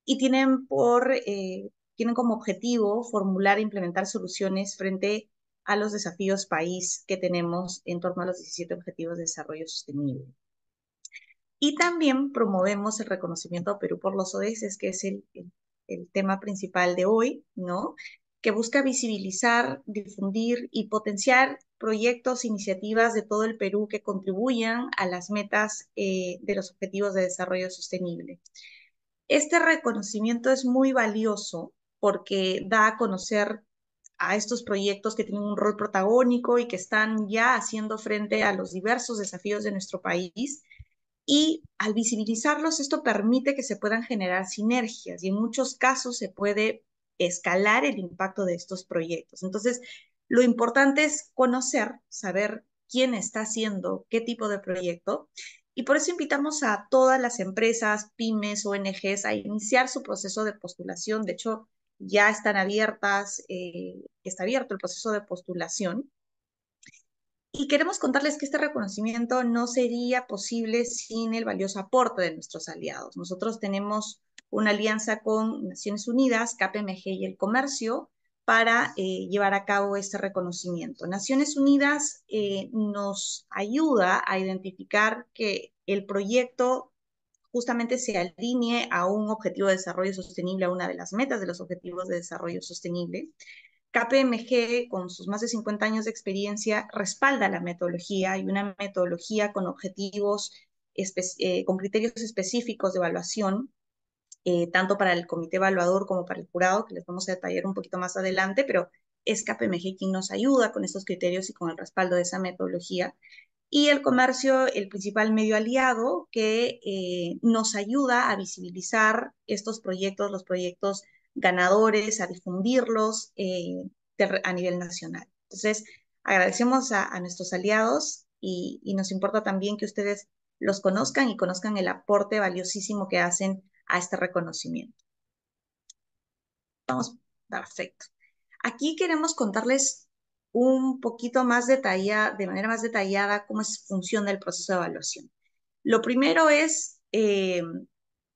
y tienen, por, eh, tienen como objetivo formular e implementar soluciones frente a los desafíos país que tenemos en torno a los 17 Objetivos de Desarrollo Sostenible. Y también promovemos el reconocimiento a Perú por los ODS, que es el, el, tema principal de hoy, ¿no? que busca visibilizar, difundir y potenciar proyectos, iniciativas de todo el Perú que contribuyan a las metas eh, de los Objetivos de Desarrollo Sostenible. Este reconocimiento es muy valioso porque da a conocer a estos proyectos que tienen un rol protagónico y que están ya haciendo frente a los diversos desafíos de nuestro país. Y al visibilizarlos, esto permite que se puedan generar sinergias y en muchos casos se puede escalar el impacto de estos proyectos. Entonces, lo importante es conocer, saber quién está haciendo qué tipo de proyecto y por eso invitamos a todas las empresas, pymes, ONGs a iniciar su proceso de postulación. De hecho, ya están abiertas, eh, está abierto el proceso de postulación. Y queremos contarles que este reconocimiento no sería posible sin el valioso aporte de nuestros aliados. Nosotros tenemos una alianza con Naciones Unidas, KPMG y el Comercio, para eh, llevar a cabo este reconocimiento. Naciones Unidas eh, nos ayuda a identificar que el proyecto justamente se alinee a un objetivo de desarrollo sostenible, a una de las metas de los objetivos de desarrollo sostenible. KPMG, con sus más de 50 años de experiencia, respalda la metodología y una metodología con objetivos eh, con criterios específicos de evaluación eh, tanto para el comité evaluador como para el jurado, que les vamos a detallar un poquito más adelante, pero es KPMG quien nos ayuda con estos criterios y con el respaldo de esa metodología. Y el comercio, el principal medio aliado que eh, nos ayuda a visibilizar estos proyectos, los proyectos ganadores, a difundirlos eh, a nivel nacional. Entonces, agradecemos a, nuestros aliados y, y, nos importa también que ustedes los conozcan y conozcan el aporte valiosísimo que hacen a este reconocimiento. Vamos, perfecto. Aquí queremos contarles un poquito más detallada, de manera más detallada, cómo es, funciona el proceso de evaluación. Lo primero es eh,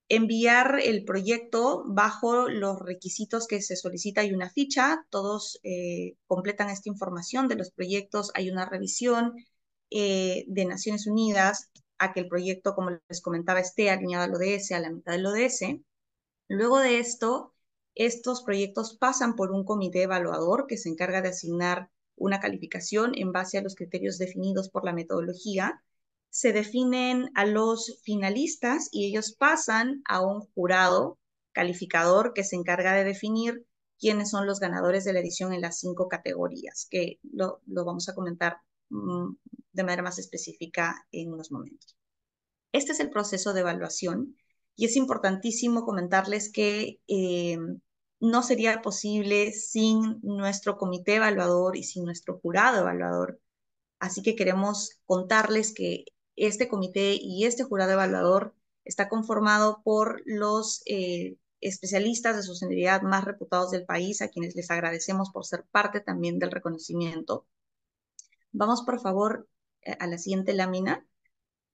enviar el proyecto bajo los requisitos que se solicita. y una ficha, todos eh, completan esta información de los proyectos, hay una revisión eh, de Naciones Unidas, a que el proyecto, como les comentaba, esté alineado al ODS, a la mitad del ODS. Luego de esto, estos proyectos pasan por un comité evaluador que se encarga de asignar una calificación en base a los criterios definidos por la metodología. Se definen a los finalistas y ellos pasan a un jurado calificador que se encarga de definir quiénes son los ganadores de la edición en las cinco categorías, que lo, vamos a comentar mm, de manera más específica en unos momentos. Este es el proceso de evaluación y es importantísimo comentarles que eh, no sería posible sin nuestro comité evaluador y sin nuestro jurado evaluador. Así que queremos contarles que este comité y este jurado evaluador está conformado por los eh, especialistas de sostenibilidad más reputados del país, a quienes les agradecemos por ser parte también del reconocimiento. Vamos, por favor, eh, a la siguiente lámina.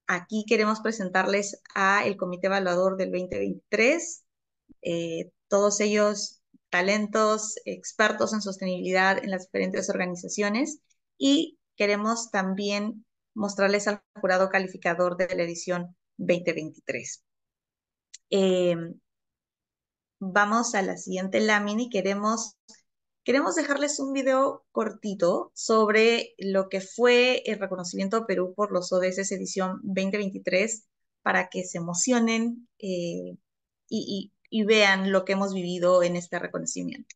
Aquí queremos presentarles a el Comité Evaluador del 2023, eh, todos ellos talentos, expertos en sostenibilidad en las diferentes organizaciones y queremos también mostrarles al jurado calificador de la edición 2023. Eh, vamos a la siguiente lámina y queremos Queremos dejarles un video cortito sobre lo que fue el reconocimiento de Perú por los ODS edición 2023 para que se emocionen eh, y vean lo que hemos vivido en este reconocimiento.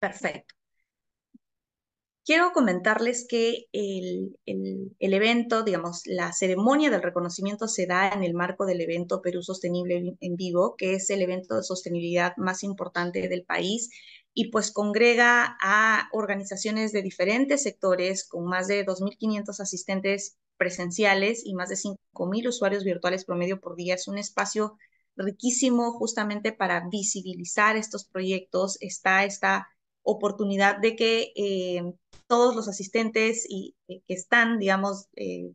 Perfecto. Quiero comentarles que el, el, evento, digamos, la ceremonia del reconocimiento se da en el marco del evento Perú Sostenible en Vivo, que es el evento de sostenibilidad más importante del país y pues congrega a organizaciones de diferentes sectores con más de 2.500 asistentes presenciales y más de 5.000 usuarios virtuales promedio por día. Es un espacio riquísimo justamente para visibilizar estos proyectos. Está esta oportunidad de que eh, todos los asistentes y, eh, que están, digamos, eh,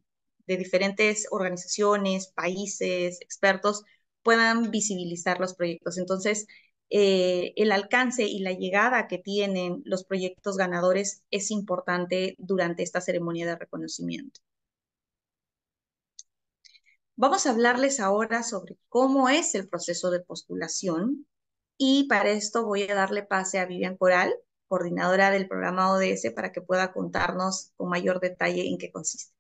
de diferentes organizaciones, países, expertos, puedan visibilizar los proyectos. Entonces, el alcance y la llegada que tienen los proyectos ganadores es importante durante esta ceremonia de reconocimiento. Vamos a hablarles ahora sobre cómo es el proceso de postulación y para esto voy a darle pase a Vivian Coral, coordinadora del programa ODS, para que pueda contarnos con mayor detalle en qué consiste.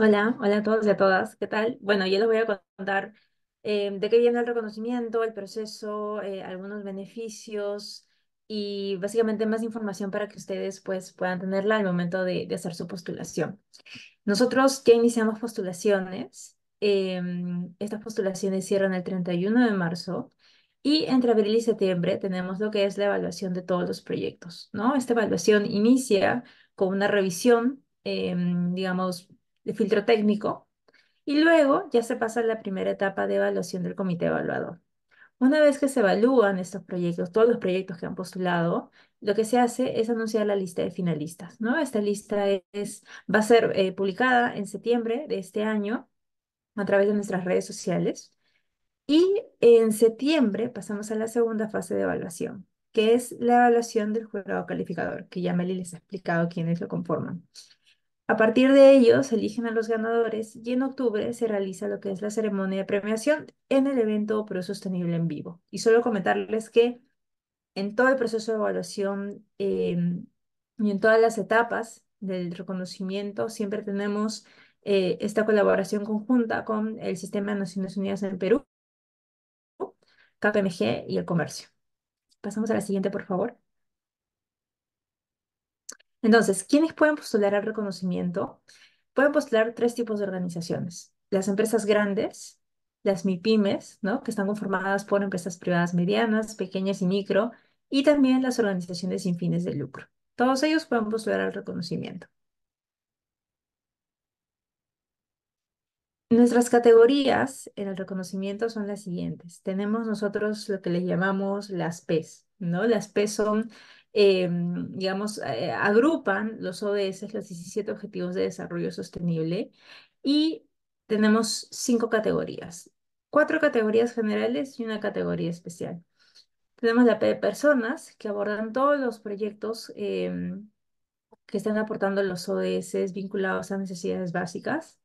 Hola, hola a todos y a todas. ¿Qué tal? Bueno, yo les voy a contar eh, de qué viene el reconocimiento, el proceso, eh, algunos beneficios y básicamente más información para que ustedes pues, puedan tenerla al momento de, de hacer su postulación. Nosotros ya iniciamos postulaciones eh, estas postulaciones cierran el 31 de marzo y entre abril y septiembre tenemos lo que es la evaluación de todos los proyectos, ¿no? Esta evaluación inicia con una revisión, em, digamos, de filtro técnico y luego ya se pasa a la primera etapa de evaluación del comité evaluador. Una vez que se evalúan estos proyectos, todos los proyectos que han postulado, lo que se hace es anunciar la lista de finalistas, ¿no? Esta lista es, va a ser eh, publicada en septiembre de este año a través de nuestras redes sociales. Y en septiembre pasamos a la segunda fase de evaluación, que es la evaluación del jurado calificador, que ya Meli les ha explicado quiénes lo conforman. A partir de ellos eligen a los ganadores y en octubre se realiza lo que es la ceremonia de premiación en el evento Pro Sostenible en vivo. Y solo comentarles que en todo el proceso de evaluación eh, y en todas las etapas del reconocimiento siempre tenemos eh, esta colaboración conjunta con el Sistema de Naciones Unidas en Perú, KPMG y el comercio. Pasamos a la siguiente, por favor. Entonces, ¿quiénes pueden postular al reconocimiento? Pueden postular tres tipos de organizaciones. Las empresas grandes, las MIPIMES, ¿no? que están conformadas por empresas privadas medianas, pequeñas y micro, y también las organizaciones sin fines de lucro. Todos ellos pueden postular al reconocimiento. Nuestras categorías en el reconocimiento son las siguientes. Tenemos nosotros lo que les llamamos las PES. ¿no? Las PES son, em, digamos, eh, agrupan los ODS, los 17 Objetivos de Desarrollo Sostenible, y tenemos cinco categorías, cuatro categorías generales y una categoría especial. Tenemos la P de personas, que abordan todos los proyectos em, que están aportando los ODS vinculados a necesidades básicas.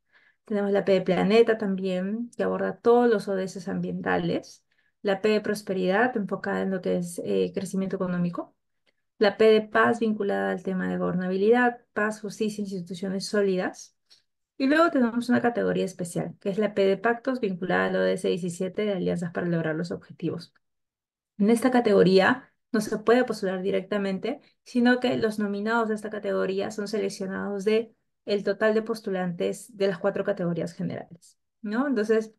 Tenemos la P de Planeta también, que aborda todos los ODS ambientales. La P de Prosperidad, enfocada en lo que es eh, crecimiento económico. La P de Paz, vinculada al tema de gobernabilidad, paz, justicia, instituciones sólidas. Y luego tenemos una categoría especial, que es la P de Pactos, vinculada al ODS 17 de Alianzas para lograr los objetivos. En esta categoría no se puede postular directamente, sino que los nominados de esta categoría son seleccionados de el total de postulantes de las cuatro categorías generales, ¿no? Entonces,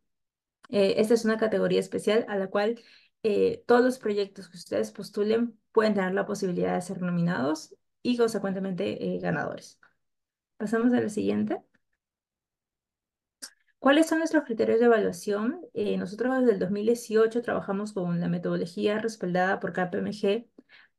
eh, esta es una categoría especial a la cual eh, todos los proyectos que ustedes postulen pueden tener la posibilidad de ser nominados y consecuentemente eh, ganadores. Pasamos a la siguiente. ¿Cuáles son nuestros criterios de evaluación? nosotros desde el 2018 trabajamos con la metodología respaldada por KPMG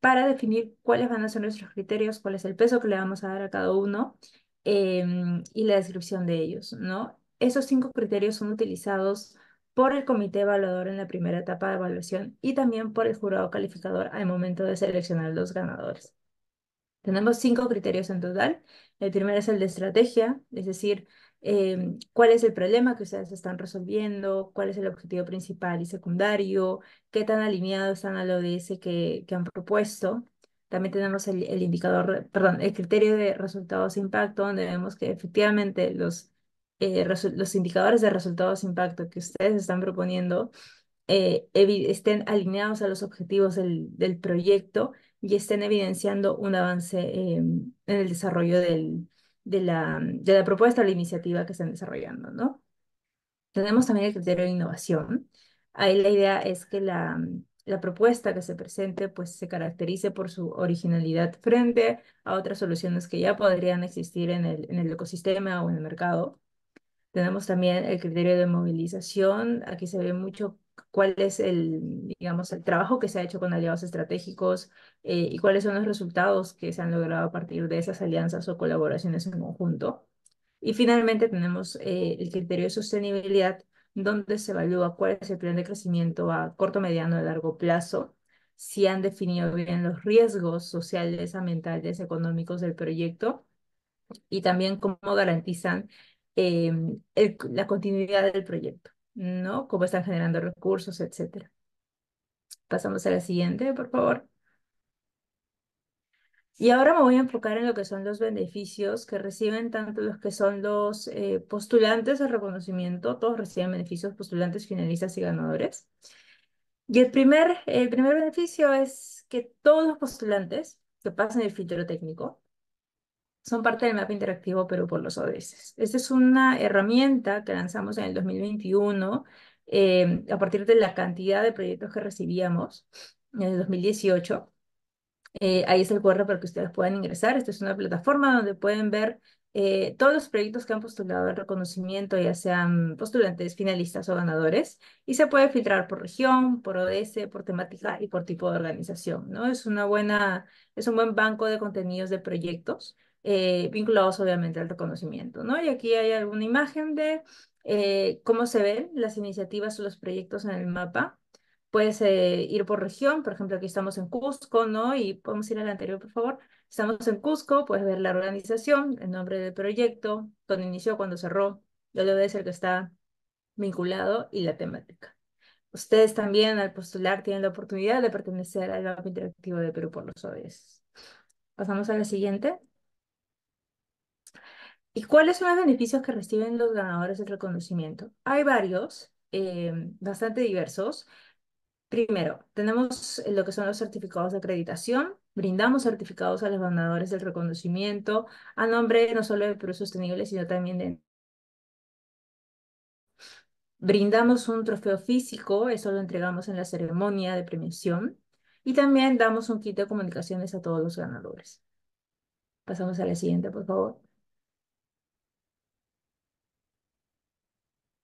para definir cuáles van a ser nuestros criterios, cuál es el peso que le vamos a dar a cada uno Em, y la descripción de ellos, ¿no? Esos cinco criterios son utilizados por el comité evaluador en la primera etapa de evaluación y también por el jurado calificador al momento de seleccionar los ganadores. Tenemos cinco criterios en total. El primero es el de estrategia, es decir, em, cuál es el problema que ustedes están resolviendo, cuál es el objetivo principal y secundario, qué tan alineados están al ODS que, que han propuesto, también tenemos el, indicador, perdón, el criterio de resultados impacto, donde vemos que efectivamente los, eh, los indicadores de resultados impacto que ustedes están proponiendo eh, estén alineados a los objetivos del, del, proyecto y estén evidenciando un avance em, en el desarrollo del, de, la, de la propuesta o la iniciativa que están desarrollando, ¿no? Tenemos también el criterio de innovación. Ahí la idea es que la, la propuesta que se presente pues se caracterice por su originalidad frente a otras soluciones que ya podrían existir en el, en el ecosistema o en el mercado. Tenemos también el criterio de movilización. Aquí se ve mucho cuál es el, digamos, el trabajo que se ha hecho con aliados estratégicos eh, y cuáles son los resultados que se han logrado a partir de esas alianzas o colaboraciones en conjunto. Y finalmente tenemos eh, el criterio de sostenibilidad, dónde se evalúa cuál es el plan de crecimiento a corto, mediano y largo plazo, si han definido bien los riesgos sociales, ambientales, económicos del proyecto y también cómo garantizan em, la continuidad del proyecto, ¿no? Cómo están generando recursos, etcétera. Pasamos a la siguiente, por favor. Y ahora me voy a enfocar en lo que son los beneficios que reciben tanto los que son los eh, postulantes al reconocimiento, todos reciben beneficios, postulantes, finalistas y ganadores. Y el primer, el primer beneficio es que todos los postulantes que pasan el filtro técnico son parte del mapa interactivo pero por los ODS. Esta es una herramienta que lanzamos en el 2021 eh, a partir de la cantidad de proyectos que recibíamos en el 2018 eh, ahí es el QR para que ustedes puedan ingresar. Esta es una plataforma donde pueden ver eh, todos los proyectos que han postulado el reconocimiento, ya sean postulantes, finalistas o ganadores, y se puede filtrar por región, por ODS, por temática y por tipo de organización, ¿no? Es una buena, es un buen banco de contenidos de proyectos eh, vinculados obviamente al reconocimiento, ¿no? Y aquí hay alguna imagen de cómo se ven las iniciativas o los proyectos en el mapa puedes eh, ir por región, por ejemplo, aquí estamos en Cusco, ¿no? Y podemos ir al anterior, por favor. Estamos en Cusco, puedes ver la organización, el nombre del proyecto, dónde inició, cuándo cerró, lo debe decir que está vinculado y la temática. Ustedes también al postular tienen la oportunidad de pertenecer al mapa interactivo de Perú por los ODS. Pasamos a la siguiente. ¿Y cuáles son los beneficios que reciben los ganadores del reconocimiento? Hay varios, eh, bastante diversos. Primero, tenemos eh, lo que son los certificados de acreditación. Brindamos certificados a los ganadores del reconocimiento a nombre no solo de Perú Sostenible, sino también de... Brindamos un trofeo físico, eso lo entregamos en la ceremonia de premiación. Y también damos un kit de comunicaciones a todos los ganadores. Pasamos a la siguiente, por favor.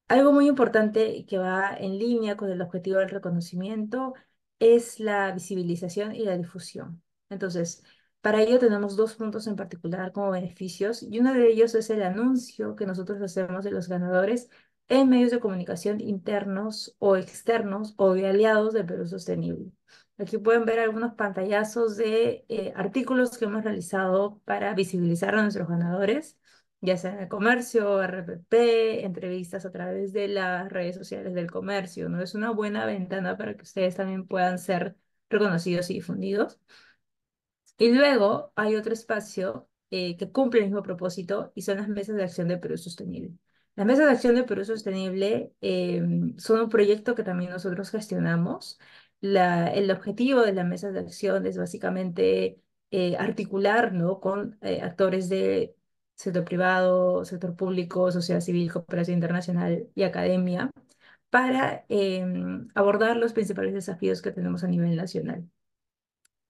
Algo muy importante que va en línea con el objetivo del reconocimiento es la visibilización y la difusión. Entonces, para ello tenemos dos puntos en particular como beneficios y uno de ellos es el anuncio que nosotros hacemos de los ganadores en medios de comunicación internos o externos o de aliados de Perú Sostenible. Aquí pueden ver algunos pantallazos de eh, artículos que hemos realizado para visibilizar a nuestros ganadores ya sea en el comercio, RPP, entrevistas a través de las redes sociales del comercio, ¿no? Es una buena ventana para que ustedes también puedan ser reconocidos y difundidos. Y luego hay otro espacio eh, que cumple el mismo propósito y son las mesas de acción de Perú Sostenible. Las mesas de acción de Perú Sostenible em, son un proyecto que también nosotros gestionamos. La, el objetivo de las mesas de acción es básicamente eh, articular ¿no? con eh, actores de sector privado, sector público, sociedad civil, cooperación internacional y academia, para em, abordar los principales desafíos que tenemos a nivel nacional.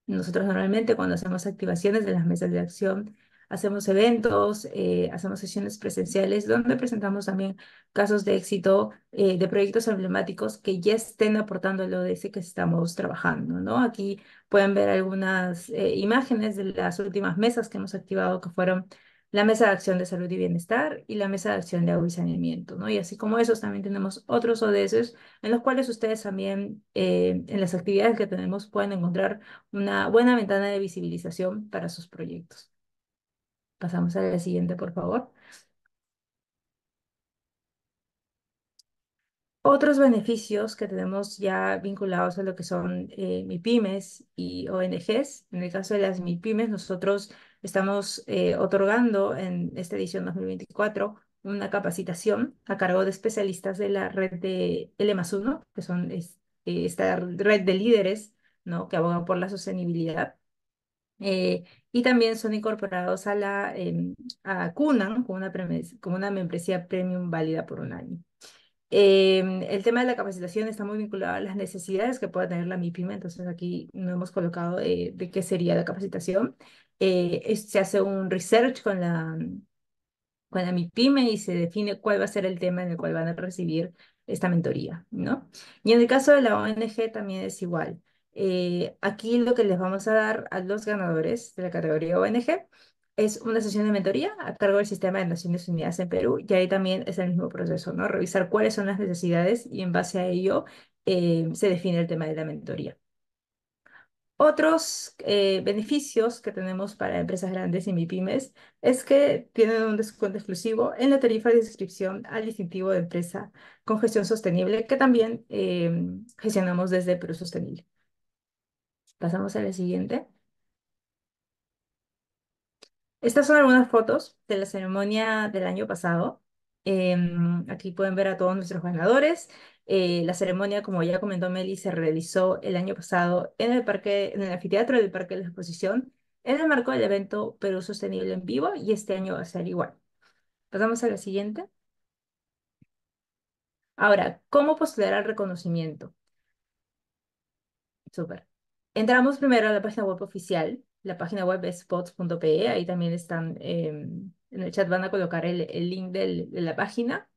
Nosotros normalmente cuando hacemos activaciones de las mesas de acción, hacemos eventos, eh, hacemos sesiones presenciales donde presentamos también casos de éxito eh, de proyectos emblemáticos que ya estén aportando lo de ese que estamos trabajando, ¿no? Aquí pueden ver algunas eh, imágenes de las últimas mesas que hemos activado que fueron la Mesa de Acción de Salud y Bienestar y la Mesa de Acción de Agua y Saneamiento, ¿no? Y así como esos, también tenemos otros ODS en los cuales ustedes también eh, en las actividades que tenemos pueden encontrar una buena ventana de visibilización para sus proyectos. Pasamos a la siguiente, por favor. Otros beneficios que tenemos ya vinculados a lo que son eh, MIPIMES y ONGs, en el caso de las MIPIMES, nosotros estamos eh, otorgando en esta edición 2024 una capacitación a cargo de especialistas de la red de L 1, que son eh, esta red de líderes ¿no? que abogan por la sostenibilidad. Eh, y también son incorporados a la em, a con una, con una membresía premium válida por un año. Em, el tema de la capacitación está muy vinculado a las necesidades que pueda tener la MIPIME, entonces aquí no hemos colocado de qué sería la capacitación, eh, se hace un research con la, con la MIPYME y se define cuál va a ser el tema en el cual van a recibir esta mentoría, ¿no? Y en el caso de la ONG también es igual. Eh, aquí lo que les vamos a dar a los ganadores de la categoría ONG es una sesión de mentoría a cargo del Sistema de Naciones Unidas en Perú y ahí también es el mismo proceso, ¿no? Revisar cuáles son las necesidades y en base a ello eh, se define el tema de la mentoría. Otros eh, beneficios que tenemos para empresas grandes y MIPIMES es que tienen un descuento exclusivo en la tarifa de inscripción al distintivo de empresa con gestión sostenible que también em, gestionamos desde Perú Sostenible. Pasamos a la siguiente. Estas son algunas fotos de la ceremonia del año pasado. Em, aquí pueden ver a todos nuestros ganadores eh, la ceremonia, como ya comentó Meli, se realizó el año pasado en el parque, en el anfiteatro del Parque de la Exposición, en el marco del evento Perú Sostenible en Vivo, y este año va a ser igual. Pasamos a la siguiente. Ahora, ¿cómo postular al reconocimiento? Súper. Entramos primero a la página web oficial. La página web es spots.pe. Ahí también están, em, en el chat van a colocar el, link de la página.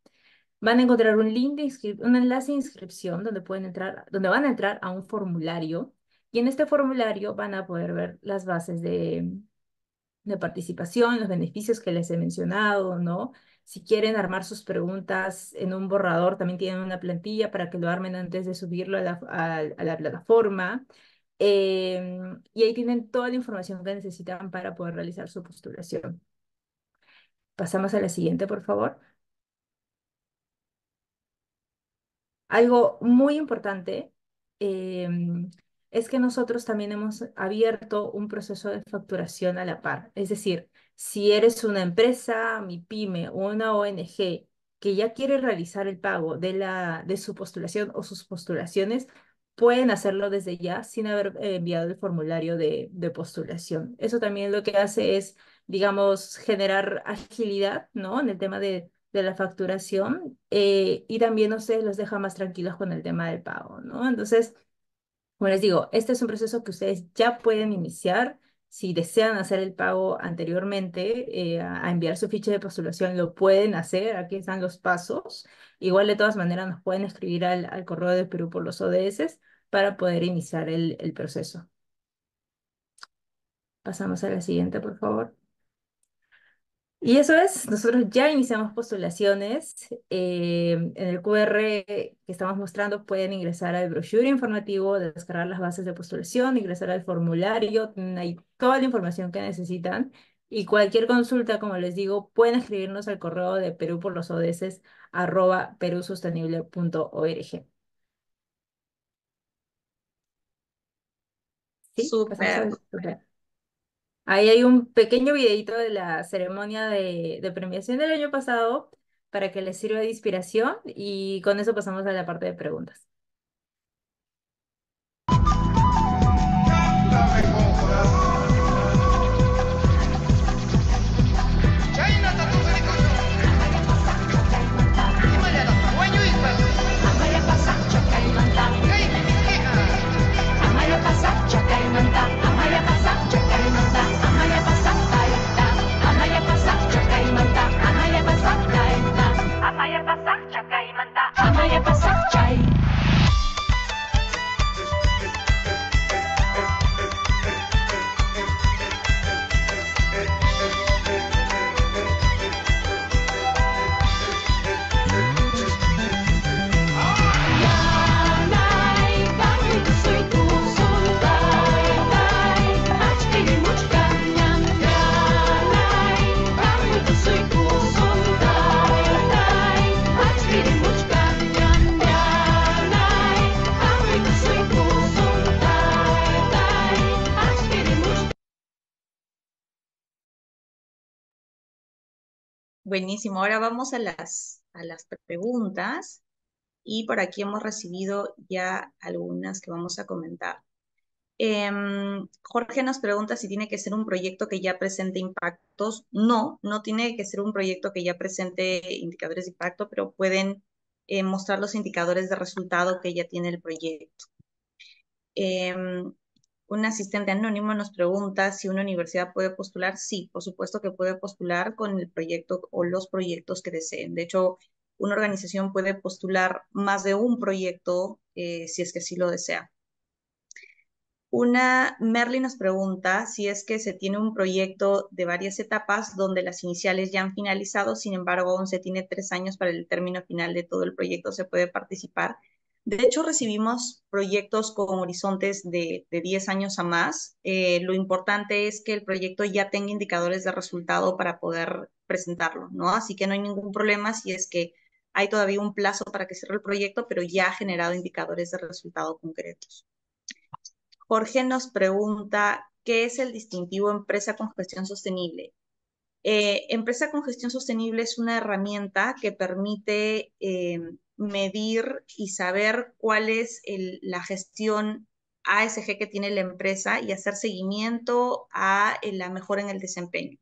Van a encontrar un link de un enlace de inscripción donde pueden entrar, donde van a entrar a un formulario y en este formulario van a poder ver las bases de, de participación, los beneficios que les he mencionado, ¿no? Si quieren armar sus preguntas en un borrador, también tienen una plantilla para que lo armen antes de subirlo a la, la plataforma. Em, y ahí tienen toda la información que necesitan para poder realizar su postulación. Pasamos a la siguiente, por favor. Algo muy importante em, es que nosotros también hemos abierto un proceso de facturación a la par. Es decir, si eres una empresa, mi pyme o una ONG que ya quiere realizar el pago de, la, de su postulación o sus postulaciones, pueden hacerlo desde ya sin haber eh, enviado el formulario de, de, postulación. Eso también lo que hace es, digamos, generar agilidad, ¿no? En el tema de de la facturación eh, y también ustedes los deja más tranquilos con el tema del pago, ¿no? Entonces, como les digo, este es un proceso que ustedes ya pueden iniciar. Si desean hacer el pago anteriormente eh, a enviar su ficha de postulación, lo pueden hacer. Aquí están los pasos. Igual, de todas maneras, nos pueden escribir al, correo de Perú por los ODS para poder iniciar el proceso. Pasamos a la siguiente, por favor. Y eso es, nosotros ya iniciamos postulaciones. Eh, en el QR que estamos mostrando pueden ingresar al brochure informativo, descargar las bases de postulación, ingresar al formulario, hay toda la información que necesitan. Y cualquier consulta, como les digo, pueden escribirnos al correo de Perú por los ODS, arroba perusostenible.org. ¿Sí? Pasamos Ahí hay un pequeño videito de la ceremonia de, premiación del año pasado para que les sirva de inspiración y con eso pasamos a la parte de preguntas. Buenísimo. Ahora vamos a las, preguntas y por aquí hemos recibido ya algunas que vamos a comentar. Em, Jorge nos pregunta si tiene que ser un proyecto que ya presente impactos. No, no tiene que ser un proyecto que ya presente indicadores de impacto, pero pueden eh, mostrar los indicadores de resultado que ya tiene el proyecto. Em, un asistente anónimo nos pregunta si una universidad puede postular. Sí, por supuesto que puede postular con el proyecto o los proyectos que deseen. De hecho, una organización puede postular más de un proyecto eh, si es que sí lo desea. Una, Merly nos pregunta si es que se tiene un proyecto de varias etapas donde las iniciales ya han finalizado, sin embargo, aún se tiene tres años para el término final de todo el proyecto, se puede participar. De hecho, recibimos proyectos con horizontes de, 10 años a más. Eh, lo importante es que el proyecto ya tenga indicadores de resultado para poder presentarlo, ¿no? Así que no hay ningún problema si es que hay todavía un plazo para que cierre el proyecto, pero ya ha generado indicadores de resultado concretos. Jorge nos pregunta, ¿qué es el distintivo empresa con gestión sostenible? Eh, empresa con gestión sostenible es una herramienta que permite eh, medir y saber cuál es la gestión ASG que tiene la empresa y hacer seguimiento a eh, la mejora en el desempeño.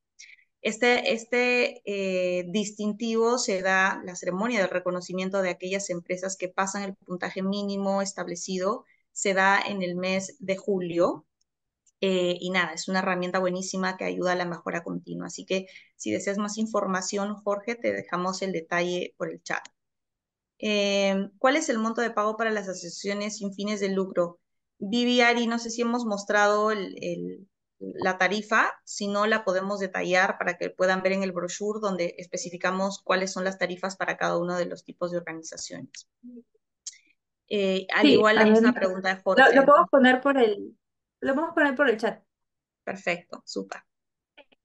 Este, este eh, distintivo se da la ceremonia de reconocimiento de aquellas empresas que pasan el puntaje mínimo establecido, se da en el mes de julio. Eh, y nada, es una herramienta buenísima que ayuda a la mejora continua. Así que si deseas más información, Jorge, te dejamos el detalle por el chat. Eh, ¿Cuál es el monto de pago para las asociaciones sin fines de lucro? Vivi y no sé si hemos mostrado la tarifa, si no la podemos detallar para que puedan ver en el brochure donde especificamos cuáles son las tarifas para cada uno de los tipos de organizaciones. Eh, al igual la misma pregunta de Jorge. Lo, podemos poner por el, lo podemos poner por el chat. Perfecto, super.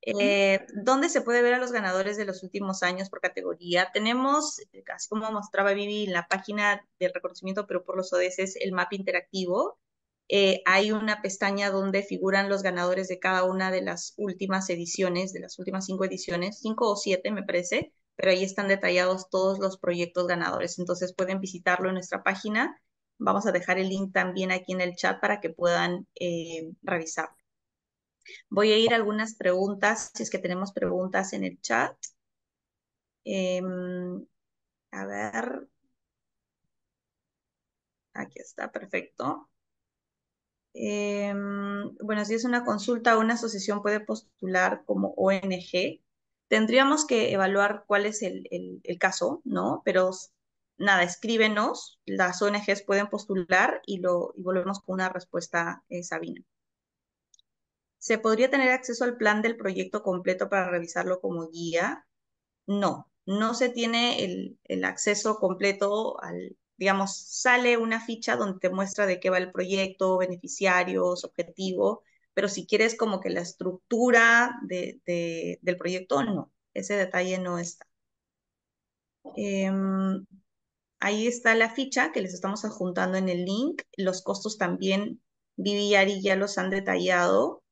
Eh, ¿Dónde se puede ver a los ganadores de los últimos años por categoría? Tenemos, eh, así como mostraba Vivi, en la página del reconocimiento, pero por los ODS, el mapa interactivo. Eh, hay una pestaña donde figuran los ganadores de cada una de las últimas ediciones, de las últimas cinco ediciones, cinco o siete me parece, pero ahí están detallados todos los proyectos ganadores. Entonces pueden visitarlo en nuestra página. Vamos a dejar el link también aquí en el chat para que puedan eh, revisarlo. Voy a ir a algunas preguntas, si es que tenemos preguntas en el chat. Em, a ver. Aquí está, perfecto. Em, bueno, si es una consulta, una asociación puede postular como ONG. Tendríamos que evaluar cuál es el, caso, ¿no? Pero nada, escríbenos, las ONGs pueden postular y, lo, volvemos con una respuesta, eh, Sabina. ¿Se podría tener acceso al plan del proyecto completo para revisarlo como guía? No, no se tiene el, acceso completo al, digamos, sale una ficha donde te muestra de qué va el proyecto, beneficiarios, objetivo, pero si quieres como que la estructura del proyecto, no, ese detalle no está. Em, ahí está la ficha que les estamos adjuntando en el link, los costos también, Vivi y Ari ya los han detallado,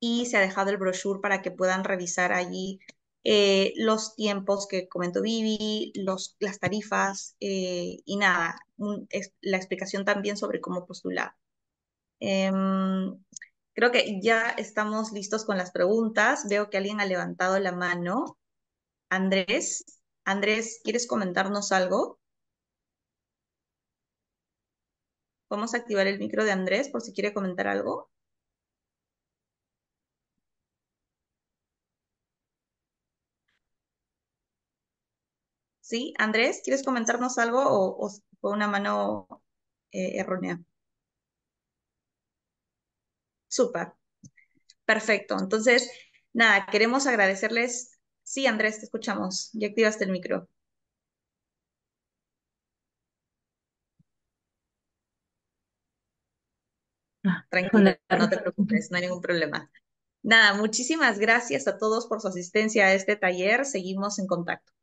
y se ha dejado el brochure para que puedan revisar allí eh, los tiempos que comentó Vivi, los, las tarifas eh, y nada, la explicación también sobre cómo postular. Em, creo que ya estamos listos con las preguntas. Veo que alguien ha levantado la mano. Andrés, Andrés, ¿quieres comentarnos algo? Vamos a activar el micro de Andrés por si quiere comentar algo. ¿Sí? Andrés, ¿quieres comentarnos algo o, o fue una mano eh, errónea? Súper. Perfecto. Entonces, nada, queremos agradecerles. Sí, Andrés, te escuchamos. Ya activaste el micro. Ah, Tranquila, no te preocupes, no hay ningún problema. Nada, muchísimas gracias a todos por su asistencia a este taller. Seguimos en contacto.